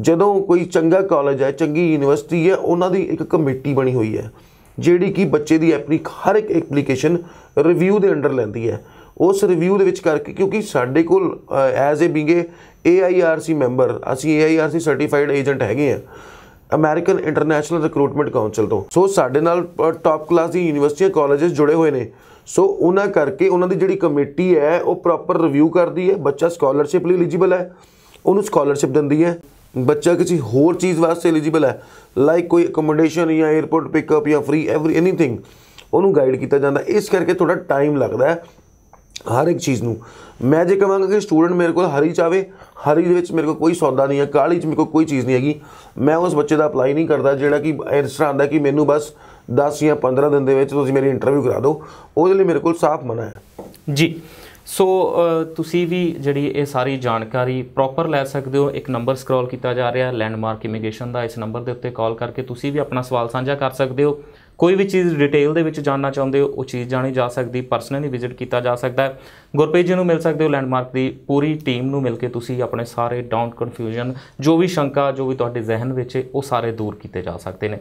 ਜਦੋਂ ਕੋਈ ਚੰਗਾ ਕਾਲਜ ਹੈ ਚੰਗੀ ਯੂਨੀਵਰਸਿਟੀ ਹੈ ਉਹਨਾਂ ਦੀ ਇੱਕ ਕਮੇਟੀ ਬਣੀ ਹੋਈ ਹੈ ਜਿਹੜੀ ਕਿ ਬੱਚੇ ਦੀ ਆਪਣੀ ਹਰ ਇੱਕ ਐਪਲੀਕੇਸ਼ਨ ਰਿਵਿਊ ਦੇ ਅੰਡਰ ਲੈਂਦੀ ਹੈ ਉਸ ਰਿਵਿਊ ਦੇ ਵਿੱਚ ਕਰਕੇ ਕਿਉਂਕਿ ਸਾਡੇ ਕੋਲ ਐਜ਼ ਅ ਬੀਗੇ AIRC ਮੈਂਬਰ ਅਸੀਂ AIRC ਸਰਟੀਫਾਈਡ ਏਜੰਟ ਹੈਗੇ ਆ ਅਮਰੀਕਨ ਇੰਟਰਨੈਸ਼ਨਲ ਰਿਕਰੂਟਮੈਂਟ ਕਾਉਂਸਲ ਤੋਂ ਸੋ ਸਾਡੇ ਨਾਲ ਟਾਪ ਕਲਾਸ ਦੀ ਯੂਨੀਵਰਸਿਟੀਆਂ ਕਾਲਜਸ ਜੁੜੇ ਹੋਏ ਨੇ ਸੋ ਉਹਨਾਂ ਕਰਕੇ ਉਹਨਾਂ ਦੀ ਜਿਹੜੀ ਕਮੇਟੀ ਹੈ ਉਹ ਪ੍ਰੋਪਰ ਰਿਵਿਊ ਕਰਦੀ ਹੈ ਬੱਚਾ ਸਕਾਲਰਸ਼ਿਪ ਲਈ ਐਲੀਜੀਬਲ ਹੈ ਉਹਨੂੰ ਸਕਾਲਰਸ਼ਿਪ ਦਿੰਦੀ ਹੈ ਬੱਚਾ ਕਿਸੇ ਹੋਰ ਚੀਜ਼ ਵਾਸਤੇ ਐਲੀਜੀਬਲ ਹੈ ਲਾਈਕ ਕੋਈ ਅਕਮੋਡੇਸ਼ਨ ਜਾਂ 에어ਪੋਰਟ ਪਿਕਅਪ ਜਾਂ ਫ੍ਰੀ ਐਵਰੀ ਐਨੀਥਿੰਗ ਉਹਨੂੰ ਗਾਈਡ ਕੀਤਾ ਜਾਂਦਾ ਇਸ ਕਰਕੇ ਥੋੜਾ ਟਾਈਮ ਲੱਗਦਾ ਹੈ ਹਰ ਇੱਕ ਚੀਜ਼ ਨੂੰ ਮੈਂ ਜੇ ਕਹਾਂਗਾ ਕਿ ਸਟੂਡੈਂਟ ਮੇਰੇ ਕੋਲ ਹਰੀ ਚਾਵੇ ਹਰੀ ਦੇ ਵਿੱਚ ਮੇਰੇ ਕੋਲ ਕੋਈ ਸੌਦਾ ਨਹੀਂ ਹੈ ਕਾਲੀ ਚ ਮੇਰੇ ਕੋਲ ਕੋਈ ਚੀਜ਼ ਨਹੀਂ ਹੈਗੀ ਮੈਂ ਉਸ ਬੱਚੇ ਦਾ ਅਪਲਾਈ ਨਹੀਂ ਕਰਦਾ ਜਿਹੜਾ ਕਿ ਇਸ ਤਰ੍ਹਾਂ ਦਾ ਕਿ ਮੈਨੂੰ ਬਸ 10 ਜਾਂ 15 ਦਿਨ ਦੇ ਵਿੱਚ ਤੁਸੀਂ ਮੇਰੀ ਇੰਟਰਵਿਊ ਕਰਾ ਦਿਓ ਉਹਦੇ ਲਈ ਮੇਰੇ ਕੋਲ ਸਾਫ਼ ਮਨਾ ਹੈ ਜੀ ਸੋ ਤੁਸੀਂ ਵੀ ਜਿਹੜੀ ਇਹ ਸਾਰੀ ਜਾਣਕਾਰੀ ਪ੍ਰੋਪਰ ਲੈ ਸਕਦੇ ਹੋ ਇੱਕ ਨੰਬਰ ਸਕਰੋਲ ਕੀਤਾ ਜਾ ਰਿਹਾ ਲੈਂਡਮਾਰਕ ਇਮੀਗ੍ਰੇਸ਼ਨ ਦਾ ਇਸ ਨੰਬਰ ਦੇ ਉੱਤੇ ਕਾਲ ਕਰਕੇ ਤੁਸੀਂ ਵੀ ਆਪਣਾ ਸਵਾਲ ਸਾਂਝਾ ਕਰ ਸਕਦੇ ਹੋ ਕੋਈ ਵੀ ਚੀਜ਼ ਡਿਟੇਲ ਦੇ ਵਿੱਚ ਜਾਨਣਾ ਚਾਹੁੰਦੇ ਹੋ ਉਹ ਚੀਜ਼ ਜਾਣੀ ਜਾ ਸਕਦੀ ਪਰਸਨਲੀ ਵਿਜ਼ਿਟ ਕੀਤਾ ਜਾ ਸਕਦਾ ਹੈ ਗੁਰਪ੍ਰੀਤ ਜੀ ਨੂੰ ਮਿਲ ਸਕਦੇ ਹੋ ਲੈਂਡਮਾਰਕ ਦੀ ਪੂਰੀ ਟੀਮ ਨੂੰ ਮਿਲ ਕੇ ਤੁਸੀਂ ਆਪਣੇ ਸਾਰੇ ਡਾਊਟ ਕਨਫਿਊਜ਼ਨ ਜੋ ਵੀ ਸ਼ੰਕਾ ਜੋ ਵੀ ਤੁਹਾਡੇ ਜ਼ਿਹਨ ਵਿੱਚ ਹੈ ਉਹ ਸਾਰੇ ਦੂਰ ਕੀਤੇ ਜਾ ਸਕਦੇ ਨੇ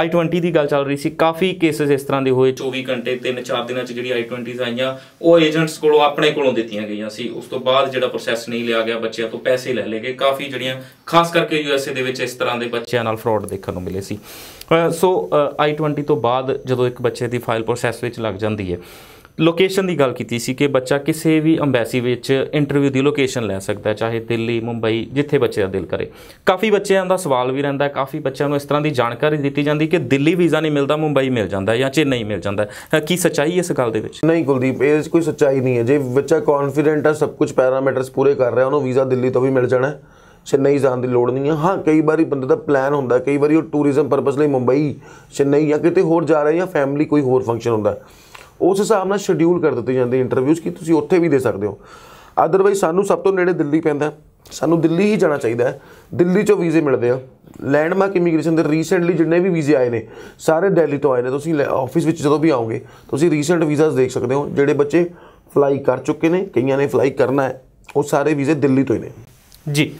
i20 ਦੀ ਗੱਲ ਚੱਲ ਰਹੀ ਸੀ ਕਾਫੀ ਕੇਸਸ ਇਸ ਤਰ੍ਹਾਂ ਦੇ ਹੋਏ 24 ਘੰਟੇ 3-4 ਦਿਨਾਂ ਚ ਜਿਹੜੀ i20s ਆਈਆਂ ਉਹ ਏਜੰਟਸ ਕੋਲੋਂ ਆਪਣੇ ਕੋਲੋਂ ਦਿੱਤੀਆਂ ਗਈਆਂ ਸੀ ਉਸ ਤੋਂ ਬਾਅਦ ਜਿਹੜਾ ਪ੍ਰੋਸੈਸ ਨਹੀਂ ਲਿਆ ਗਿਆ ਬੱਚਿਆਂ ਤੋਂ ਪੈਸੇ ਲੈ ਲਏ ਗਏ ਕਾਫੀ ਜਿਹੜੀਆਂ ਖਾਸ ਕਰਕੇ ਯੂਐਸਏ ਦੇ ਵਿੱਚ ਇਸ ਤਰ੍ਹਾਂ ਦੇ ਬੱਚਿਆਂ ਨਾਲ ਫਰਾਡ ਦੇਖਣ ਨੂੰ ਮਿਲੇ ਸੀ ਸੋ i20 ਤੋਂ ਬਾਅਦ ਜਦੋਂ ਇੱਕ ਬੱਚੇ ਦੀ ਫਾਈਲ ਪ੍ਰੋਸੈਸ ਵਿੱਚ ਲੱਗ ਜਾਂਦੀ ਹੈ ਲੋਕੇਸ਼ਨ ਦੀ ਗੱਲ ਕੀਤੀ ਸੀ ਕਿ ਬੱਚਾ ਕਿਸੇ ਵੀ ਐਮਬੈਸੀ ਵਿੱਚ ਇੰਟਰਵਿਊ ਦੀ ਲੋਕੇਸ਼ਨ ਲੈ ਸਕਦਾ ਚਾਹੇ ਦਿੱਲੀ ਮੁੰਬਈ ਜਿੱਥੇ ਬੱਚੇ ਦਾ ਦਿਲ ਕਰੇ ਕਾਫੀ ਬੱਚਿਆਂ ਦਾ ਸਵਾਲ ਵੀ ਰਹਿੰਦਾ ਕਾਫੀ ਬੱਚਿਆਂ ਨੂੰ ਇਸ ਤਰ੍ਹਾਂ ਦੀ ਜਾਣਕਾਰੀ ਦਿੱਤੀ ਜਾਂਦੀ ਕਿ ਦਿੱਲੀ ਵੀਜ਼ਾ ਨਹੀਂ ਮਿਲਦਾ ਮੁੰਬਈ ਮਿਲ ਜਾਂਦਾ ਜਾਂ ਚੇਨਈ ਮਿਲ ਜਾਂਦਾ ਕੀ ਸਚਾਈ ਇਸ ਗੱਲ ਦੇ ਵਿੱਚ ਨਹੀਂ ਕੁਲਦੀਪ ਇਹ ਕੋਈ ਸਚਾਈ ਨਹੀਂ ਹੈ ਜੇ ਬੱਚਾ ਕੌਨਫੀਡੈਂਟ ਹੈ ਸਭ ਕੁਝ ਪੈਰਾਮੀਟਰਸ ਪੂਰੇ ਕਰ ਰਿਹਾ ਉਹਨੂੰ ਵੀਜ਼ਾ ਦਿੱਲੀ ਤੋਂ ਵੀ ਮਿਲ ਜਾਣਾ ਚੇਨਈ ਜਾਣ ਦੀ ਲੋੜ ਨਹੀਂ ਹੈ ਹਾਂ ਕਈ ਵਾਰੀ ਬੰਦੇ ਦਾ ਪਲਾਨ ਹੁੰਦਾ ਕਈ ਵਾਰੀ ਉਹ ਟੂਰਿਜ਼ਮ ਪਰਪਸ ਲਈ ਮੁੰਬਈ ਚੇਨਈ ਜਾਂ ਕਿਤੇ ਹੋਰ ਜਾ ਰਿਹਾ ਜਾਂ ਫੈਮਿਲੀ ਕੋਈ ਹੋਰ ਫੰਕਸ਼ਨ ਹੁੰਦਾ ਉਸ ਹਿਸਾਬ ਨਾਲ ਸ਼ਡਿਊਲ ਕਰ ਦਿੱਤੇ ਜਾਂਦੇ ਇੰਟਰਵਿਊਜ਼ ਕਿ ਤੁਸੀਂ ਉੱਥੇ ਵੀ ਦੇ ਸਕਦੇ ਹੋ ਅਦਰਵਾਈਜ਼ ਸਾਨੂੰ ਸਭ ਤੋਂ ਨੇੜੇ ਦਿੱਲੀ ਪੈਂਦਾ ਸਾਨੂੰ ਦਿੱਲੀ ਹੀ ਜਾਣਾ ਚਾਹੀਦਾ ਹੈ ਦਿੱਲੀ ਚੋਂ ਵੀਜ਼ੇ ਮਿਲਦੇ ਆ ਲੈਂਡਮਾਰਕ ਇਮੀਗ੍ਰੇਸ਼ਨ ਦੇ ਰੀਸੈਂਟਲੀ ਜਿੰਨੇ ਵੀ ਵੀਜ਼ੇ ਆਏ ਨੇ ਸਾਰੇ ਦਿੱਲੀ ਤੋਂ ਆਏ ਨੇ ਤੁਸੀਂ ਆਫਿਸ ਵਿੱਚ ਜਦੋਂ ਵੀ ਆਓਗੇ ਤੁਸੀਂ ਰੀਸੈਂਟ ਵੀਜ਼ਾਸ ਦੇਖ ਸਕਦੇ ਹੋ ਜਿਹੜੇ ਬੱਚੇ ਫਲਾਈ ਕਰ ਚੁੱਕੇ ਨੇ ਕਈਆਂ ਨੇ ਫਲਾਈ ਕਰਨਾ ਹੈ ਉਹ ਸਾਰੇ ਵੀਜ਼ੇ ਦਿੱਲੀ ਤੋਂ ਹੀ ਨੇ ਜੀ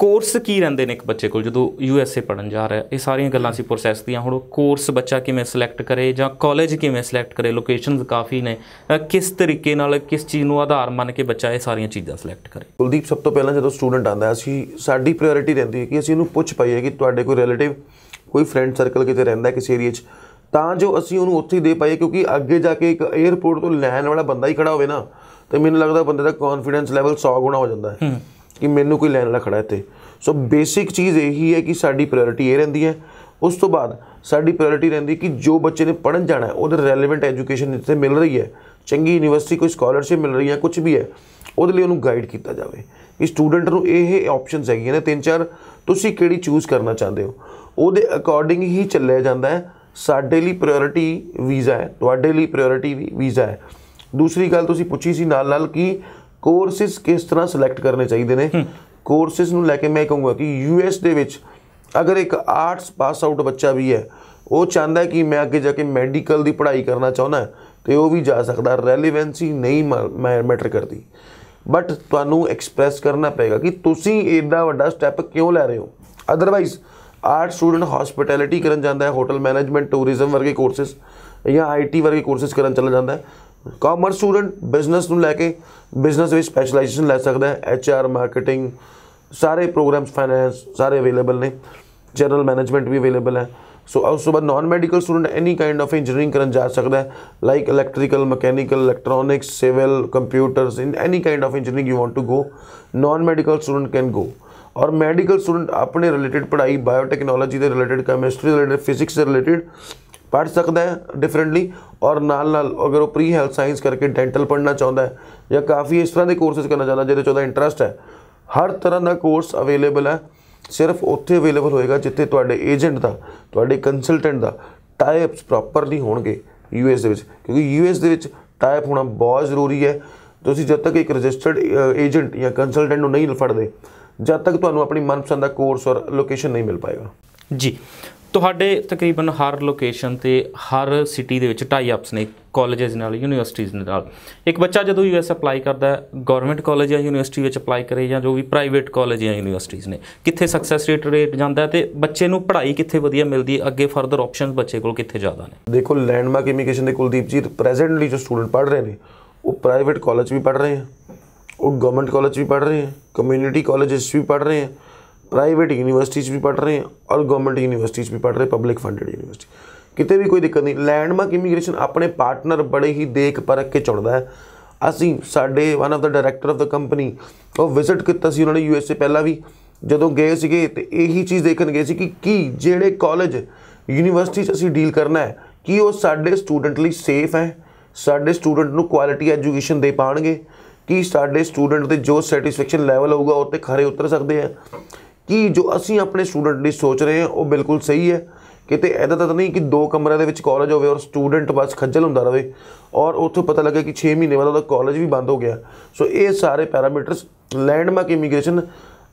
ਕੋਰਸ ਕੀ ਰਹਿੰਦੇ ਨੇ ਇੱਕ ਬੱਚੇ ਕੋਲ ਜਦੋਂ ਯੂ ਐਸ ਏ ਪੜਨ ਜਾ ਰਿਹਾ ਇਹ ਸਾਰੀਆਂ ਗੱਲਾਂ ਸੀ ਪ੍ਰੋਸੈਸ ਦੀਆਂ ਹੁਣ ਕੋਰਸ ਬੱਚਾ ਕਿਵੇਂ ਸਿਲੈਕਟ ਕਰੇ ਜਾਂ ਕਾਲਜ ਕਿਵੇਂ ਸਿਲੈਕਟ ਕਰੇ ਲੋਕੇਸ਼ਨਸ ਕਾਫੀ ਨੇ ਕਿਸ ਤਰੀਕੇ ਨਾਲ ਕਿਸ ਚੀਜ਼ ਨੂੰ ਆਧਾਰ ਮੰਨ ਕੇ ਬੱਚਾ ਇਹ ਸਾਰੀਆਂ ਚੀਜ਼ਾਂ ਸਿਲੈਕਟ ਕਰੇ ਕੁਲਦੀਪ ਸਭ ਤੋਂ ਪਹਿਲਾਂ ਜਦੋਂ ਸਟੂਡੈਂਟ ਆਂਦਾ ਅਸੀਂ ਸਾਡੀ ਪ੍ਰਾਇੋਰਟੀ ਰਹਿੰਦੀ ਹੈ ਕਿ ਅਸੀਂ ਉਹਨੂੰ ਪੁੱਛ ਪਾਈਏ ਕਿ ਤੁਹਾਡੇ ਕੋਈ ਰਿਲੇਟਿਵ ਕੋਈ ਫਰੈਂਡ ਸਰਕਲ ਕਿਤੇ ਰਹਿੰਦਾ ਕਿਸੇ ਏਰੀਆ 'ਚ ਤਾਂ ਜੋ ਅਸੀਂ ਉਹਨੂੰ ਉੱਥੇ ਹੀ ਦੇ ਪਾਈਏ ਕਿਉਂਕਿ ਅੱਗੇ ਜਾ ਕੇ ਇੱਕ 에어ਪੋਰਟ ਤੋਂ ਲੈਣ ਵਾਲਾ ਬੰਦਾ ਹੀ ਖੜਾ ਹੋਵੇ ਨਾ ਤੇ ਮੈਨੂੰ ਲੱਗਦਾ ਬੰਦੇ ਦਾ ਕੌਨਫੀਡੈਂਸ ਲੈਵਲ 100 ਗੁਣਾ ਹੋ ਜਾਂਦਾ ਹੈ ਕਿ ਮੈਨੂੰ ਕੋਈ ਲੈਣ ਵਾਲਾ ਖੜਾ ਇੱਥੇ ਸੋ ਬੇਸਿਕ ਚੀਜ਼ ਇਹੀ ਹੈ ਕਿ ਸਾਡੀ ਪ੍ਰਾਇੋਰਟੀ ਇਹ ਰਹਿੰਦੀ ਹੈ ਉਸ ਤੋਂ ਬਾਅਦ ਸਾਡੀ ਪ੍ਰਾਇੋਰਟੀ ਰਹਿੰਦੀ ਕਿ ਜੋ ਬੱਚੇ ਨੇ ਪੜਨ ਜਾਣਾ ਹੈ ਉਹਦੇ ਰੈਲੇਵੈਂਟ ਐਜੂਕੇਸ਼ਨ ਇੱਥੇ ਮਿਲ ਰਹੀ ਹੈ ਚੰਗੀ ਯੂਨੀਵਰਸਿਟੀ ਕੋਈ ਸਕਾਲਰਸ਼ਿਪ ਮਿਲ ਰਹੀ ਹੈ ਕੁਝ ਵੀ ਹੈ ਉਹਦੇ ਲਈ ਉਹਨੂੰ ਗਾਈਡ ਕੀਤਾ ਜਾਵੇ ਕਿ ਸਟੂਡੈਂਟ ਨੂੰ ਇਹ ਆਪਸ਼ਨਸ ਹੈਗੀਆਂ ਨੇ ਤਿੰਨ ਚਾਰ ਤੁਸੀਂ ਕਿਹੜੀ ਚੂਜ਼ ਕਰਨਾ ਚਾਹੁੰਦੇ ਹੋ ਉਹਦੇ ਅਕੋਰਡਿੰਗ ਹੀ ਚੱਲਿਆ ਜਾਂਦਾ ਹੈ ਸਾਡੇ ਲਈ ਪ੍ਰਾਇੋਰਟੀ ਵੀਜ਼ਾ ਹੈ ਤੁਹਾਡੇ ਲਈ ਪ੍ਰਾਇੋਰਟੀ ਵੀ ਵੀਜ਼ਾ ਹੈ ਦੂਸਰੀ ਗੱਲ ਤੁਸੀਂ ਪੁੱਛੀ ਸੀ ਨਾਲ ਨਾਲ ਕਿ ਕੋਰਸਿਸ ਕਿਸ ਤਰ੍ਹਾਂ ਸਿਲੈਕਟ ਕਰਨੇ ਚਾਹੀਦੇ ਨੇ ਕੋਰਸਿਸ ਨੂੰ ਲੈ ਕੇ ਮੈਂ ਕਹੂੰਗਾ ਕਿ ਯੂਐਸ ਦੇ ਵਿੱਚ ਅਗਰ ਇੱਕ ਆਰਟਸ ਪਾਸ ਆਊਟ ਬੱਚਾ ਵੀ ਹੈ ਉਹ ਚਾਹੁੰਦਾ ਕਿ ਮੈਂ ਅੱਗੇ ਜਾ ਕੇ ਮੈਡੀਕਲ ਦੀ ਪੜ੍ਹਾਈ ਕਰਨਾ ਚਾਹੁੰਦਾ ਤੇ ਉਹ ਵੀ ਜਾ ਸਕਦਾ ਰੈਲੇਵੈਂਸੀ ਨਹੀਂ ਮੈਟਰ ਕਰਦੀ ਬਟ ਤੁਹਾਨੂੰ ਐਕਸਪ੍ਰੈਸ ਕਰਨਾ ਪਏਗਾ ਕਿ ਤੁਸੀਂ ਇੰਨਾ ਵੱਡਾ ਸਟੈਪ ਕਿਉਂ ਲੈ ਰਹੇ ਹੋ ਅਦਰਵਾਈਜ਼ ਆਰਟ ਸਟੂਡੈਂਟ ਹਸਪਿਟੈਲਿਟੀ ਕਰਨ ਜਾਂਦਾ ਹੈ ਹੋਟਲ ਮੈਨੇਜਮੈਂਟ ਟੂਰਿਜ਼ਮ ਵਰਗੇ ਕੋਰਸਸ ਜਾਂ ਆਈਟੀ ਵਰਗੇ ਕੋਰਸਸ ਕਰਨ ਚਲਾ ਜਾਂਦਾ ਹੈ ਕਾਮਰਸ ਸਟੂਡੈਂਟ ਬਿਜ਼ਨਸ ਨੂੰ ਲੈ ਕੇ ਬਿਜ਼ਨਸ ਵਿੱਚ ਸਪੈਸ਼ਲਾਈਜੇਸ਼ਨ ਲੈ ਸਕਦਾ ਹੈ ਐਚ ਆਰ ਮਾਰਕੀਟਿੰਗ ਸਾਰੇ ਪ੍ਰੋਗਰਾਮਸ ਫਾਈਨੈਂਸ ਸਾਰੇ ਅਵੇਲੇਬਲ ਨੇ ਜਨਰਲ ਮੈਨੇਜਮੈਂਟ ਵੀ ਅਵੇਲੇਬਲ ਹੈ ਸੋ ਉਸ ਤੋਂ ਬਾਅਦ non medical student any kind of engineering ਕਰਨ ਜਾ ਸਕਦਾ ਹੈ like electrical mechanical electronics civil computers in any kind of engineering you want to go non medical student can go ਔਰ ਮੈਡੀਕਲ ਸਟੂਡੈਂਟ ਆਪਣੇ ਰਿਲੇਟਡ ਪੜ੍ਹਾਈ ਬਾਇਓਟੈਕਨੋਲੋਜੀ ਦੇ related chemistry ਦੇ related physics ਦੇ ਰਿਲੇਟਡ ਪੜ ਸਕਦਾ ਹੈ ਡਿਫਰੈਂਟਲੀ ਔਰ ਨਾਲ ਨਾਲ ਅਗਰ ਉਹ ਪ੍ਰੀ ਹੈਲਥ ਸਾਇੰਸ ਕਰਕੇ ਡੈਂਟਲ ਪੜਨਾ ਚਾਹੁੰਦਾ ਹੈ ਜਾਂ ਕਾਫੀ ਇਸ ਤਰ੍ਹਾਂ ਦੇ ਕੋਰਸਸ ਕਰਨਾ ਚਾਹੁੰਦਾ ਜਿਹਦੇ ਚ ਉਹਦਾ ਇੰਟਰਸਟ ਹੈ ਹਰ ਤਰ੍ਹਾਂ ਦਾ ਕੋਰਸ ਅਵੇਲੇਬਲ ਹੈ ਸਿਰਫ ਉੱਥੇ ਅਵੇਲੇਬਲ ਹੋਏਗਾ ਜਿੱਥੇ ਤੁਹਾਡੇ ਏਜੰਟ ਦਾ ਤੁਹਾਡੇ ਕੰਸਲਟੈਂਟ ਦਾ ਟਾਈਪਸ ਪ੍ਰੋਪਰਲੀ ਹੋਣਗੇ ਯੂਐਸ ਦੇ ਵਿੱਚ ਕਿਉਂਕਿ ਯੂਐਸ ਦੇ ਵਿੱਚ ਟਾਈਪ ਹੋਣਾ ਬਹੁਤ ਜ਼ਰੂਰੀ ਹੈ ਤੁਸੀਂ ਜਦ ਤੱਕ ਇੱਕ ਰਜਿਸਟਰਡ ਏਜੰਟ ਜਾਂ ਕੰਸਲਟੈਂਟ ਨੂੰ ਨਹੀਂ ਫੜਦੇ ਜਦ ਤੱਕ ਤੁਹਾਨੂੰ ਆਪਣੀ ਮਨਪਸੰਦ ਦਾ ਕੋਰਸ ਔਰ ਲੋਕੇਸ਼ਨ ਨਹੀਂ ਮਿਲ ਪਾਏਗਾ ਜੀ ਤੁਹਾਡੇ ਤਕਰੀਬਨ ਹਰ ਲੋਕੇਸ਼ਨ ਤੇ ਹਰ ਸਿਟੀ ਦੇ ਵਿੱਚ ਟਾਈ ਅਪਸ ਨੇ ਕਾਲਜਸ ਨਾਲ ਯੂਨੀਵਰਸਿਟੀਆਂ ਨਾਲ ਇੱਕ ਬੱਚਾ ਜਦੋਂ ਯੂਐਸ ਅਪਲਾਈ ਕਰਦਾ ਗਵਰਨਮੈਂਟ ਕਾਲਜ ਜਾਂ ਯੂਨੀਵਰਸਿਟੀ ਵਿੱਚ ਅਪਲਾਈ ਕਰੇ ਜਾਂ ਜੋ ਵੀ ਪ੍ਰਾਈਵੇਟ ਕਾਲਜ ਜਾਂ ਯੂਨੀਵਰਸਿਟੀਆਂ ਨੇ ਕਿੱਥੇ ਸਕਸੈਸ ਰੇਟ ਰੇਟ ਜਾਂਦਾ ਤੇ ਬੱਚੇ ਨੂੰ ਪੜ੍ਹਾਈ ਕਿੱਥੇ ਵਧੀਆ ਮਿਲਦੀ ਹੈ ਅੱਗੇ ਫਰਦਰ ਆਪਸ਼ਨਸ ਬੱਚੇ ਕੋਲ ਕਿੱਥੇ ਜ਼ਿਆਦਾ ਨੇ ਦੇਖੋ ਲੈਂਡਮਾਰਕ ਇਮੀਗ੍ਰੇਸ਼ਨ ਦੇ ਕੁਲਦੀਪ ਜੀ ਪ੍ਰੈਜ਼ੈਂਟਲੀ ਜੋ ਸਟੂਡੈਂਟ ਪੜ੍ਹ ਰਹੇ ਨੇ ਉਹ ਪ੍ਰਾਈਵੇਟ ਕਾਲਜ ਵੀ ਪੜ੍ਹ ਰਹੇ ਆ ਉਹ ਗਵਰਨਮੈਂਟ ਕਾਲਜ ਵੀ ਪੜ੍ਹ ਰਹੇ ਆ ਕਮਿਊਨਿਟੀ ਕਾਲਜਸ ਵੀ ਪੜ੍ਹ ਰਹੇ ਆ ਪ੍ਰਾਈਵੇਟ ਯੂਨੀਵਰਸਿਟੀ 'ਚ ਵੀ ਪੜ ਰਹੇ ਹਾਂ ਔਰ ਗਵਰਨਮੈਂਟ ਯੂਨੀਵਰਸਿਟੀ 'ਚ ਵੀ ਪੜ ਰਹੇ ਪਬਲਿਕ ਫੰਡਡ ਯੂਨੀਵਰਸਿਟੀ ਕਿਤੇ ਵੀ ਕੋਈ ਦਿੱਕਤ ਨਹੀਂ ਲੈਂਡਮਾਰਕ ਇਮੀਗ੍ਰੇਸ਼ਨ ਆਪਣੇ ਪਾਰਟਨਰ ਬੜੇ ਹੀ ਦੇਖ ਪਰਖ ਕੇ ਚੁਣਦਾ ਹੈ ਅਸੀਂ ਸਾਡੇ ਵਨ ਆਫ ਦਾ ਡਾਇਰੈਕਟਰ ਆਫ ਦਾ ਕੰਪਨੀ ਉਹ ਵਿਜ਼ਿਟ ਕੀਤਾ ਸੀ ਉਹਨਾਂ ਨੇ ਯੂਐਸਏ ਪਹਿਲਾਂ ਵੀ ਜਦੋਂ ਗਏ ਸੀਗੇ ਤੇ ਇਹੀ ਚੀਜ਼ ਦੇਖਣ ਗਏ ਸੀ ਕਿ ਕੀ ਜਿਹੜੇ ਕਾਲਜ ਯੂਨੀਵਰਸਿਟੀ 'ਚ ਅਸੀਂ ਡੀਲ ਕਰਨਾ ਹੈ ਕੀ ਉਹ ਸਾਡੇ ਸਟੂਡੈਂਟ ਲਈ ਸੇਫ ਹੈ ਸਾਡੇ ਸਟੂਡੈਂਟ ਨੂੰ ਕੁਆਲਿਟੀ ਐਜੂਕੇਸ਼ਨ ਦੇ ਪਾਣਗੇ ਕੀ ਸਾਡੇ ਸਟੂਡੈਂਟ ਦੇ ਜੋ ਸੈਟੀਸਫੈਕਸ਼ਨ ਲੈਵਲ ਹੋਊਗਾ ਉਹ ਤੇ ਖਰੇ ਉਤਰ ਸਕਦੇ ਆ ਕਿ ਜੋ ਅਸੀਂ ਆਪਣੇ ਸਟੂਡੈਂਟ ਲਈ ਸੋਚ ਰਹੇ ਹਾਂ ਉਹ ਬਿਲਕੁਲ ਸਹੀ ਹੈ ਕਿਤੇ ਐਦਾ ਤਾਂ ਨਹੀਂ ਕਿ ਦੋ ਕਮਰਿਆਂ ਦੇ ਵਿੱਚ ਕਾਲਜ ਹੋਵੇ ਔਰ ਸਟੂਡੈਂਟ ਬਸ ਖੱਜਲ ਹੁੰਦਾ ਰਹੇ ਔਰ ਉੱਥੋਂ ਪਤਾ ਲੱਗੇ ਕਿ 6 ਮਹੀਨੇ ਬਾਅਦ ਉਹਦਾ ਕਾਲਜ ਵੀ ਬੰਦ ਹੋ ਗਿਆ ਸੋ ਇਹ ਸਾਰੇ ਪੈਰਾਮੀਟਰਸ ਲੈਂਡਮਾਰਕ ਇਮੀਗ੍ਰੇਸ਼ਨ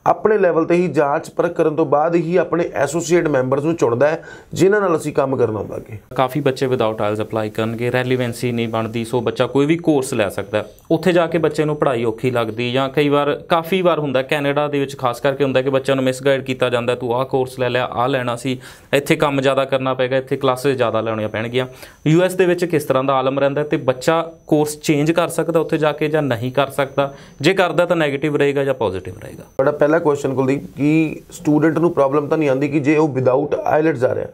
ਆਪਣੇ ਲੈਵਲ ਤੇ ਹੀ ਜਾਂਚ ਪਰਖ ਕਰਨ ਤੋਂ ਬਾਅਦ ਹੀ ਆਪਣੇ ਐਸੋਸੀਏਟ ਮੈਂਬਰਸ ਨੂੰ ਚੁਣਦਾ ਹੈ ਜਿਨ੍ਹਾਂ ਨਾਲ ਅਸੀਂ ਕੰਮ ਕਰਨਾ ਹੁੰਦਾ ਹੈ ਕਾਫੀ ਬੱਚੇ ਵਿਦਆਊਟ ਆਇਲਸ ਅਪਲਾਈ ਕਰਨਗੇ ਰੈਲੀਵੈਂਸੀ ਨਹੀਂ ਬਣਦੀ ਸੋ ਬੱਚਾ ਕੋਈ ਵੀ ਕੋਰਸ ਲੈ ਸਕਦਾ ਉੱਥੇ ਜਾ ਕੇ ਬੱਚੇ ਨੂੰ ਪੜ੍ਹਾਈ ਔਖੀ ਲੱਗਦੀ ਜਾਂ ਕਈ ਵਾਰ ਕਾਫੀ ਵਾਰ ਹੁੰਦਾ ਕੈਨੇਡਾ ਦੇ ਵਿੱਚ ਖਾਸ ਕਰਕੇ ਹੁੰਦਾ ਕਿ ਬੱਚਿਆਂ ਨੂੰ ਮਿਸਗਾਈਡ ਕੀਤਾ ਜਾਂਦਾ ਤੂੰ ਆਹ ਕੋਰਸ ਲੈ ਲਿਆ ਆਹ ਲੈਣਾ ਸੀ ਇੱਥੇ ਕੰਮ ਜ਼ਿਆਦਾ ਕਰਨਾ ਪਏਗਾ ਇੱਥੇ ਕਲਾਸੇ ਜ਼ਿਆਦਾ ਲੈਣੀਆਂ ਪੈਣਗੀਆਂ ਯੂਐਸ ਦੇ ਵਿੱਚ ਕਿਸ ਤਰ੍ਹਾਂ ਦਾ ਆਲਮ ਰਹਿੰਦਾ ਤੇ ਬੱਚਾ ਕੋਰਸ ਚੇਂਜ ਕਰ ਸਕਦਾ ਉੱਥੇ ਜਾ ਕੇ ਜਾਂ ਨਹੀਂ ਕਰ ਸਕਦਾ ਜੇ ਕਰਦਾ ਤਾਂ ਨੈਗੇਟਿਵ ਰਹੇਗਾ ਜਾਂ ਪੋਜ਼ਿਟਿਵ ਰਹੇਗਾ ਬੜਾ ਪਹਿਲਾ ਮੇਰਾ ਕੁਐਸਚਨ ਕੁਲਦੀਪ ਕਿ ਸਟੂਡੈਂਟ ਨੂੰ ਪ੍ਰੋਬਲਮ ਤਾਂ ਨਹੀਂ ਆਉਂਦੀ ਕਿ ਜੇ ਉਹ ਵਿਦਆਊਟ ਆਇਲਟਸ ਆ ਰਿਹਾ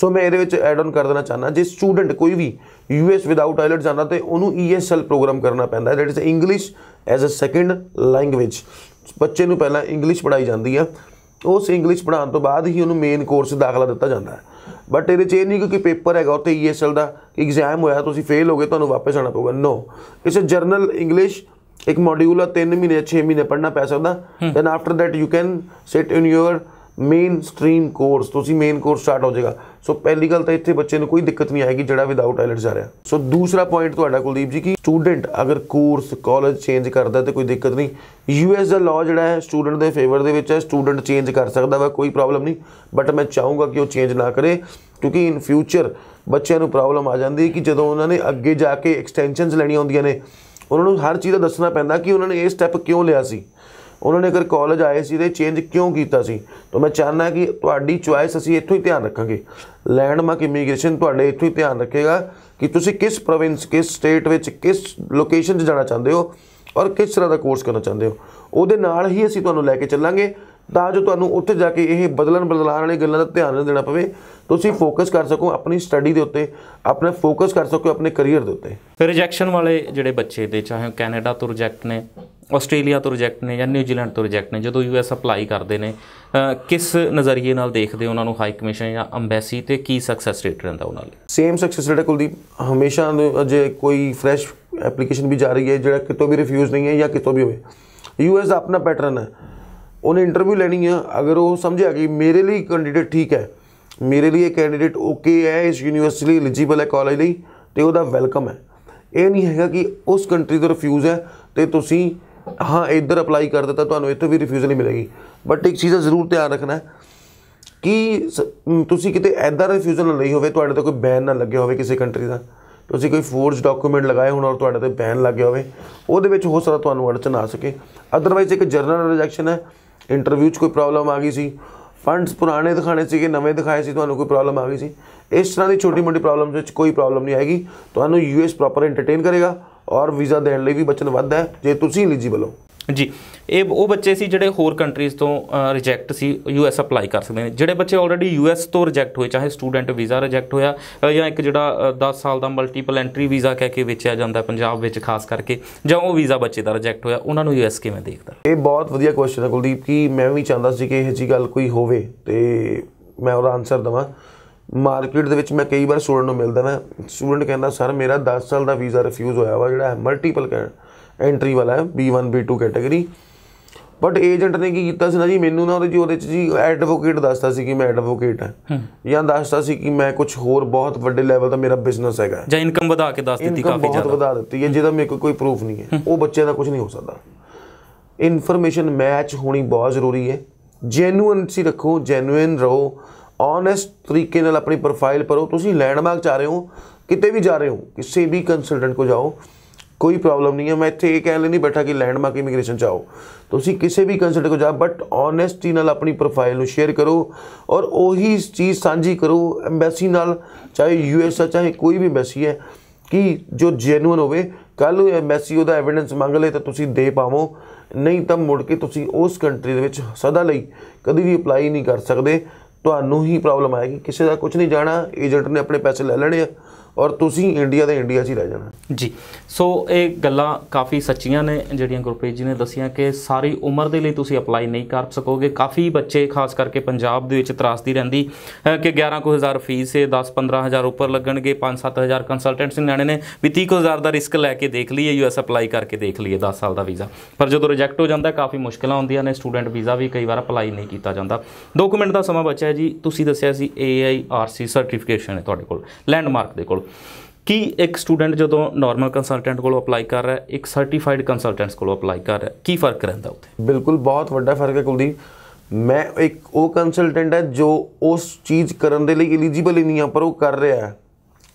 ਸੋ ਮੈਂ ਇਹਦੇ ਵਿੱਚ ਐਡ ਆਨ ਕਰ ਦੇਣਾ ਚਾਹਨਾ ਜੇ ਸਟੂਡੈਂਟ ਕੋਈ ਵੀ ਯੂਐਸ ਵਿਦਆਊਟ ਆਇਲਟਸ ਜਾਣਾ ਤੇ ਉਹਨੂੰ ਈਐਸਐਲ ਪ੍ਰੋਗਰਾਮ ਕਰਨਾ ਪੈਂਦਾ that is English as a second language ਬੱਚੇ ਨੂੰ ਪਹਿਲਾਂ ਇੰਗਲਿਸ਼ ਪੜਾਈ ਜਾਂਦੀ ਆ ਉਸ ਇੰਗਲਿਸ਼ ਪੜਾਉਣ ਤੋਂ ਬਾਅਦ ਹੀ ਉਹਨੂੰ ਮੇਨ ਕੋਰਸ ਦਾਖਲਾ ਦਿੱਤਾ ਜਾਂਦਾ ਬਟ ਇਹਦੇ ਚ ਇਹ ਨਹੀਂ ਕਿ ਪੇਪਰ ਹੈਗਾ ਉੱਤੇ ਈਐਸਐਲ ਦਾ ਐਗਜ਼ਾਮ ਹੋਇਆ ਤੁਸੀਂ ਫੇਲ ਹੋਗੇ ਤੁਹਾਨੂੰ ਵਾਪਸ ਆਣਾ ਪਊਗਾ ਨੋ ਇਸ ਜਰਨਲ ਇੰਗਲਿਸ਼ ਇੱਕ ਮੋਡਿਊਲ ਆ 3 ਮਹੀਨੇ 6 ਮਹੀਨੇ ਪੜਨਾ ਪੈ ਸਕਦਾ then after that you can sit in your main stream course ਤੁਸੀਂ ਮੇਨ ਕੋਰਸ ਸਟਾਰਟ ਹੋ ਜਾਏਗਾ ਸੋ ਪਹਿਲੀ ਗੱਲ ਤਾਂ ਇੱਥੇ ਬੱਚੇ ਨੂੰ ਕੋਈ ਦਿੱਕਤ ਨਹੀਂ ਆਏਗੀ ਜਿਹੜਾ ਵਿਦਆਊਟ ਆਇਲਟਸ ਜਾ ਰਿਹਾ ਸੋ ਦੂਸਰਾ ਪੁਆਇੰਟ ਤੁਹਾਡਾ ਕੁਲਦੀਪ ਜੀ ਕਿ ਸਟੂਡੈਂਟ ਅਗਰ ਕੋਰਸ ਕਾਲਜ ਚੇਂਜ ਕਰਦਾ ਤੇ ਕੋਈ ਦਿੱਕਤ ਨਹੀਂ ਯੂਐਸ ਦਾ ਲਾਅ ਜਿਹੜਾ ਹੈ ਸਟੂਡੈਂਟ ਦੇ ਫੇਵਰ ਦੇ ਵਿੱਚ ਹੈ ਸਟੂਡੈਂਟ ਚੇਂਜ ਕਰ ਸਕਦਾ ਵਾ ਕੋਈ ਪ੍ਰੋਬਲਮ ਨਹੀਂ ਬਟ ਮੈਂ ਚਾਹੂੰਗਾ ਕਿ ਉਹ ਚੇਂਜ ਨਾ ਕਰੇ ਕਿਉਂਕਿ ਇਨ ਫਿਊਚਰ ਬੱਚਿਆਂ ਨੂੰ ਪ੍ਰੋਬਲਮ ਆ ਜਾਂਦੀ ਹੈ ਕਿ ਜਦੋਂ ਉਹਨਾਂ ਨੇ ਅੱਗੇ ਜਾ ਕੇ ਐਕਸਟੈਂਸ਼ਨਸ ਲੈਣੀਆਂ ਹੁੰਦੀਆਂ ਨੇ ਉਹਨਾਂ ਨੂੰ ਹਰ ਚੀਜ਼ ਦਾ ਦੱਸਣਾ ਪੈਂਦਾ ਕਿ ਉਹਨਾਂ ਨੇ ਇਹ ਸਟੈਪ ਕਿਉਂ ਲਿਆ ਸੀ ਉਹਨਾਂ ਨੇ ਅਗਰ ਕਾਲਜ ਆਏ ਸੀ ਤੇ ਚੇਂਜ ਕਿਉਂ ਕੀਤਾ ਸੀ ਤਾਂ ਮੈਂ ਚਾਹਨਾ ਕਿ ਤੁਹਾਡੀ ਚੁਆਇਸ ਅਸੀਂ ਇੱਥੋਂ ਹੀ ਧਿਆਨ ਰੱਖਾਂਗੇ ਲੈਂਡਮਾਰਕ ਇਮੀਗ੍ਰੇਸ਼ਨ ਤੁਹਾਡੇ ਇੱਥੋਂ ਹੀ ਧਿਆਨ ਰੱਖੇਗਾ ਕਿ ਤੁਸੀਂ ਕਿਸ ਪ੍ਰੋਵਿੰਸ ਕਿਸ ਸਟੇਟ ਵਿੱਚ ਕਿਸ ਲੋਕੇਸ਼ਨ 'ਚ ਜਾਣਾ ਚਾਹੁੰਦੇ ਹੋ ਔਰ ਕਿਸ ਤਰ੍ਹਾਂ ਦਾ ਕੋਰਸ ਕਰਨਾ ਚਾਹੁੰਦੇ ਹੋ ਉਹਦੇ ਨਾਲ ਹੀ ਅਸੀਂ ਤੁਹਾਨੂੰ ਲੈ ਕੇ ਚੱਲਾਂਗੇ ਤਾਂ ਜੋ ਤੁਹਾਨੂੰ ਉੱਥੇ ਜਾ ਕੇ ਇਹ ਬਦਲਣ ਬਦਲਾਣ ਵਾਲੀ ਗੱਲਾਂ ਦਾ ਧਿਆਨ ਨਾ ਦੇਣਾ ਪਵੇ ਤੁਸੀਂ ਫੋਕਸ ਕਰ ਸਕੋ ਆਪਣੀ ਸਟੱਡੀ ਦੇ ਉੱਤੇ ਆਪਣਾ ਫੋਕਸ ਕਰ ਸਕੋ ਆਪਣੇ ਕੈਰੀਅਰ ਦੇ ਉੱਤੇ ਫਿਰ ਰਿਜੈਕਸ਼ਨ ਵਾਲੇ ਜਿਹੜੇ ਬੱਚੇ ਦੇ ਚਾਹੇ ਕੈਨੇਡਾ ਤੋਂ ਰਿਜੈਕਟ ਨੇ ਆਸਟ੍ਰੇਲੀਆ ਤੋਂ ਰਿਜੈਕਟ ਨੇ ਜਾਂ ਨਿਊਜ਼ੀਲੈਂਡ ਤੋਂ ਰਿਜੈਕਟ ਨੇ ਜਦੋਂ ਯੂਐਸ ਅਪਲਾਈ ਕਰਦੇ ਨੇ ਕਿਸ ਨਜ਼ਰੀਏ ਨਾਲ ਦੇਖਦੇ ਉਹਨਾਂ ਨੂੰ ਹਾਈ ਕਮਿਸ਼ਨ ਜਾਂ ਐਮਬੈਸੀ ਤੇ ਕੀ ਸਕਸੈਸ ਰੇਟ ਰਹਿੰਦਾ ਉਹਨਾਂ ਲਈ ਸੇਮ ਸਕਸੈਸ ਰੇਟ ਕੁਲਦੀਪ ਹਮੇਸ਼ਾ ਜੇ ਕੋਈ ਫਰੈਸ਼ ਐਪਲੀਕੇਸ਼ਨ ਵੀ ਜਾ ਰਹੀ ਹੈ ਜਿਹੜਾ ਕਿਤੋਂ ਵੀ ਰਿਫਿਊਜ਼ ਨਹੀਂ ਹੈ ਜਾਂ ਕਿਤੋਂ ਵੀ ਹੋਵੇ ਯੂਐਸ ਦਾ ਆਪਣਾ ਪੈਟਰਨ ਹੈ ਉਹਨੇ ਇੰਟਰਵਿਊ ਲੈਣੀ ਆ ਅਗਰ ਉਹ ਸਮਝਿਆ ਕਿ ਮੇਰੇ ਲਈ ਕੈਂਡੀਡੇਟ ਠੀਕ ਹੈ ਮੇਰੇ ਲਈ ਇਹ ਕੈਂਡੀਡੇਟ ਓਕੇ ਹੈ ਇਸ ਯੂਨੀਵਰਸਿਟੀ ਲਈ ਐਲੀਜੀਬਲ ਹੈ ਕਾਲਜ ਲਈ ਤੇ ਉਹਦਾ ਵੈਲਕਮ ਹੈ ਇਹ ਨਹੀਂ ਹੈਗਾ ਕਿ ਉਸ ਕੰਟਰੀ ਤੋਂ ਰਿਫਿਊਜ਼ ਹੈ ਤੇ ਤੁਸੀਂ ਹਾਂ ਇੱਧਰ ਅਪਲਾਈ ਕਰ ਦਿੱਤਾ ਤੁਹਾਨੂੰ ਇੱਥੇ ਵੀ ਰਿਫਿਊਜ਼ ਨਹੀਂ ਮਿਲੇਗੀ ਬਟ ਇੱਕ ਚੀਜ਼ ਜ਼ਰੂਰ ਧਿਆਨ ਰੱਖਣਾ ਹੈ ਕਿ ਤੁਸੀਂ ਕਿਤੇ ਐਦਾਂ ਰਿਫਿਊਜ਼ਲ ਨਾ ਲਈ ਹੋਵੇ ਤੁਹਾਡੇ ਤੇ ਕੋਈ ਬੈਨ ਨਾ ਲੱਗਿਆ ਹੋਵੇ ਕਿਸੇ ਕੰਟਰੀ ਦਾ ਤੁਸੀਂ ਕੋਈ ਫੋਰਜ ਡਾਕੂਮੈਂਟ ਲਗਾਏ ਹੋਣ ਔਰ ਤੁਹਾਡੇ ਤੇ ਬੈਨ ਲੱਗਿਆ ਹੋਵੇ ਉਹਦੇ ਵਿੱਚ ਹੋ ਸਕਦਾ ਤੁਹਾਨੂੰ ਅੜਚਨ ਆ ਸਕੇ ਅਦਰਵਾਈਜ਼ ਇੱਕ ਜਰਨਲ ਰਿਜੈਕਸ਼ਨ ਹੈ ਇੰਟਰਵਿਊ 'ਚ ਕੋਈ ਪ੍ਰੋਬਲਮ ਆ ਗਈ ਸੀ ਫੰਡਸ ਪੁਰਾਣੇ ਦਿਖਾਣੇ ਸੀ ਕਿ ਨਵੇਂ ਦਿਖਾਏ ਸੀ ਤੁਹਾਨੂੰ ਕੋਈ ਪ੍ਰੋਬਲਮ ਆ ਗਈ ਸੀ ਇਸ ਤਰ੍ਹਾਂ ਦੀ ਛੋਟੀ-ਮੋਟੀ ਪ੍ਰੋਬਲਮ ਵਿੱਚ ਕੋਈ ਪ੍ਰੋਬਲਮ ਨਹੀਂ ਆਏਗੀ ਤੁਹਾਨੂੰ ਯੂਐਸ ਪ੍ਰੋਪਰ ਐਂਟਰਟੇਨ ਕਰੇਗਾ ਔਰ ਵੀਜ਼ਾ ਦੇਣ ਲਈ ਵੀ ਬਚਨ ਵੱਧ ਹੈ ਜੇ ਤੁਸੀਂ ਐਲੀਜੀਬਲ ਹੋ ਜੀ ਇਹ ਉਹ ਬੱਚੇ ਸੀ ਜਿਹੜੇ ਹੋਰ ਕੰਟਰੀਜ਼ ਤੋਂ ਰਿਜੈਕਟ ਸੀ ਯੂਐਸ ਅਪਲਾਈ ਕਰ ਸਕਦੇ ਨੇ ਜਿਹੜੇ ਬੱਚੇ ਆਲਰੇਡੀ ਯੂਐਸ ਤੋਂ ਰਿਜੈਕਟ ਹੋਏ ਚਾਹੇ ਸਟੂਡੈਂਟ ਵੀਜ਼ਾ ਰਿਜੈਕਟ ਹੋਇਆ ਜਾਂ ਇੱਕ ਜਿਹੜਾ 10 ਸਾਲ ਦਾ ਮਲਟੀਪਲ ਐਂਟਰੀ ਵੀਜ਼ਾ ਕਹਿ ਕੇ ਵੇਚਿਆ ਜਾਂਦਾ ਪੰਜਾਬ ਵਿੱਚ ਖਾਸ ਕਰਕੇ ਜਾਂ ਉਹ ਵੀਜ਼ਾ ਬੱਚੇ ਦਾ ਰਿਜੈਕਟ ਹੋਇਆ ਉਹਨਾਂ ਨੂੰ ਯੂਐਸ ਕਿਵੇਂ ਦੇਖਦਾ ਇਹ ਬਹੁਤ ਵਧੀਆ ਕੁਐਸਚਨ ਹੈ ਕੁਲਦੀਪ ਕੀ ਮੈਂ ਵੀ ਚਾਹੁੰਦਾ ਸੀ ਕਿ ਇਹ ਜੀ ਗੱਲ ਕੋਈ ਹੋਵੇ ਤੇ ਮੈਂ ਉਹਦਾ ਆਨਸਰ ਦਵਾਂ ਮਾਰਕੀਟ ਦੇ ਵਿੱਚ ਮੈਂ ਕਈ ਵਾਰ ਸਟੂਡੈਂਟ ਨੂੰ ਮਿਲਦਾ ਨਾ ਸਟੂਡੈਂਟ ਕਹਿੰਦਾ ਸਰ ਮੇਰਾ 10 ਸਾਲ ਦਾ ਵੀਜ਼ਾ ਰਿਫਿਊਜ਼ ਹੋਇਆ ਵਾ ਜਿਹੜਾ ਮਲਟੀਪਲ ਕਹਿੰਦਾ ਐਂਟਰੀ ਵਾਲਾ ਹੈ B1 B2 category but agent ਨੇ ਕੀ ਕੀਤਾ ਸੀ ਨਾ ਜੀ ਮੈਨੂੰ ਨਾ ਉਹਦੇ ਜੀ ਉਹਦੇ ਚ ਜੀ ਐਡਵੋਕੇਟ ਦੱਸਦਾ ਸੀ ਕਿ ਮੈਂ ਐਡਵੋਕੇਟ ਹਾਂ ਜਾਂ ਦੱਸਦਾ ਸੀ ਕਿ ਮੈਂ ਕੁਝ ਹੋਰ ਬਹੁਤ ਵੱਡੇ ਲੈਵਲ ਦਾ ਮੇਰਾ ਬਿਜ਼ਨਸ ਹੈਗਾ ਜਾਂ ਇਨਕਮ ਵਧਾ ਕੇ ਦੱਸ ਦਿੱਤੀ ਕਾਫੀ ਜ਼ਿਆਦਾ ਬਹੁਤ ਵਧਾ ਦਿੱਤੀ ਹੈ ਜਿਹਦਾ ਮੇਰੇ ਕੋਲ ਕੋਈ ਪ੍ਰੂਫ ਨਹੀਂ ਹੈ ਉਹ ਬੱਚੇ ਦਾ ਕੁਝ ਨਹੀਂ ਹੋ ਸਕਦਾ ਇਨਫੋਰਮੇਸ਼ਨ ਮੈਚ ਹੋਣੀ ਬਹੁਤ ਜ਼ਰੂਰੀ ਹੈ ਜੈਨੂਇਨ ਸੀ ਰੱਖੋ ਜੈਨੂਇਨ ਰਹੋ ਓਨੈਸਟ ਤਰੀਕੇ ਨਾਲ ਆਪਣੀ ਪ੍ਰੋਫਾਈਲ ਪਰੋ ਤੁਸੀਂ ਲੈਂਡਮਾਰਕ ਜਾ ਰਹੇ ਹੋ ਕਿਤੇ ਵੀ ਜਾ ਰਹੇ ਹੋ ਕਿਸੇ ਵੀ ਕੰਸਲਟੈਂਟ ਕੋ ਜਾਓ ਕੋਈ ਪ੍ਰੋਬਲਮ ਨਹੀਂ ਹੈ ਮੈਂ ਇੱਥੇ ਇਹ ਕਹਿ ਲੈਣੀ ਨਹੀਂ ਬੈਠਾ ਕਿ ਲੈਂਡਮਾਰਕ ਇਮੀਗ੍ਰੇਸ਼ਨ ਚਾਹੋ ਤੁਸੀਂ ਕਿਸੇ ਵੀ ਕੰਸਲਟ ਕੋ ਜਾ ਬਟ ਓਨੈਸਟੀ ਨਾਲ ਆਪਣੀ ਪ੍ਰੋਫਾਈਲ ਨੂੰ ਸ਼ੇਅਰ ਕਰੋ ਔਰ ਉਹੀ ਚੀਜ਼ ਸਾਂਝੀ ਕਰੋ ਐਮਬੈਸੀ ਨਾਲ ਚਾਹੇ ਯੂਐਸ ਆ ਚਾਹੇ ਕੋਈ ਵੀ ਐਮਬੈਸੀ ਹੈ ਕਿ ਜੋ ਜੈਨੂਇਨ ਹੋਵੇ ਕੱਲ ਨੂੰ ਐਮਬੈਸੀ ਉਹਦਾ ਐਵੀਡੈਂਸ ਮੰਗ ਲੇ ਤਾਂ ਤੁਸੀਂ ਦੇ ਪਾਵੋ ਨਹੀਂ ਤਾਂ ਮੁੜ ਕੇ ਤੁਸੀਂ ਉਸ ਕੰਟਰੀ ਦੇ ਵਿੱਚ ਸਦਾ ਲਈ ਕਦੀ ਵੀ ਅਪਲਾਈ ਨਹੀਂ ਕਰ ਸਕਦੇ ਤੁਹਾਨੂੰ ਹੀ ਪ੍ਰੋਬਲਮ ਆਏਗੀ ਕਿਸੇ ਦਾ ਕੁਝ ਨਹੀਂ ਜਾਣਾ ਏਜੰਟ ਨੇ ਆਪਣੇ ਪੈਸੇ ਲੈ ਲੈਣੇ ਆ ਔਰ ਤੁਸੀਂ ਇੰਡੀਆ ਦੇ ਇੰਡੀਆ 'ਚ ਹੀ ਰਹਿ ਜਾਣਾ ਜੀ ਸੋ ਇਹ ਗੱਲਾਂ ਕਾਫੀ ਸੱਚੀਆਂ ਨੇ ਜਿਹੜੀਆਂ ਗੁਰਪ੍ਰੀਤ ਜੀ ਨੇ ਦੱਸੀਆਂ ਕਿ ਸਾਰੀ ਉਮਰ ਦੇ ਲਈ ਤੁਸੀਂ ਅਪਲਾਈ ਨਹੀਂ ਕਰ ਸਕੋਗੇ ਕਾਫੀ ਬੱਚੇ ਖਾਸ ਕਰਕੇ ਪੰਜਾਬ ਦੇ ਵਿੱਚ ਤਰਾਸਦੀ ਰਹਿੰਦੀ ਕਿ 11 11000 ਫੀਸ ਹੈ 10-15000 ਉੱਪਰ ਲੱਗਣਗੇ 5-7000 ਕੰਸਲਟੈਂਟਸ ਲੈਣੇ ਨੇ ਵੀ 30000 ਦਾ ਰਿਸਕ ਲੈ ਕੇ ਦੇਖ ਲਈਏ ਯੂਐਸ ਅਪਲਾਈ ਕਰਕੇ ਦੇਖ ਲਈਏ 10 ਸਾਲ ਦਾ ਵੀਜ਼ਾ ਪਰ ਜਦੋਂ ਰਿਜੈਕਟ ਹੋ ਜਾਂਦਾ ਕਾਫੀ ਮੁਸ਼ਕਲਾਂ ਹੁੰਦੀਆਂ ਨੇ ਸਟੂਡੈਂਟ ਵੀਜ਼ਾ ਵੀ ਕਈ ਵਾਰ ਅਪਲਾਈ ਨਹੀਂ ਕੀਤਾ ਜਾਂਦਾ 2 ਮਿੰਟ ਦਾ ਸਮਾਂ ਬਚਿਆ ਜੀ ਤੁਸੀਂ ਦੱਸਿਆ ਸੀ ਏਆਈਆਰਸੀ ਸਰਟੀਫਿਕੇਸ਼ਨ ਹੈ ਤੁਹਾਡੇ ਕੋਲ ਲੈਂਡਮਾਰਕ ਦੇ ਕੋਲ ਕਿ ਇੱਕ ਸਟੂਡੈਂਟ ਜਦੋਂ ਨਾਰਮਲ ਕੰਸਲਟੈਂਟ ਕੋਲੋਂ ਅਪਲਾਈ ਕਰ ਰਿਹਾ ਇੱਕ ਸਰਟੀਫਾਈਡ ਕੰਸਲਟੈਂਟਸ ਕੋਲੋਂ ਅਪਲਾਈ ਕਰ ਰਿਹਾ ਕੀ ਫਰਕ ਰਹਿੰਦਾ ਉੱਥੇ ਬਿਲਕੁਲ ਬਹੁਤ ਵੱਡਾ ਫਰਕ ਹੈ ਕੁਲਦੀਪ ਮੈਂ ਇੱਕ ਉਹ ਕੰਸਲਟੈਂਟ ਹੈ ਜੋ ਉਸ ਚੀਜ਼ ਕਰਨ ਦੇ ਲਈ ਐਲੀਜੀਬਲ ਹੀ ਨਹੀਂ ਆ ਪਰ ਉਹ ਕਰ ਰਿਹਾ ਹੈ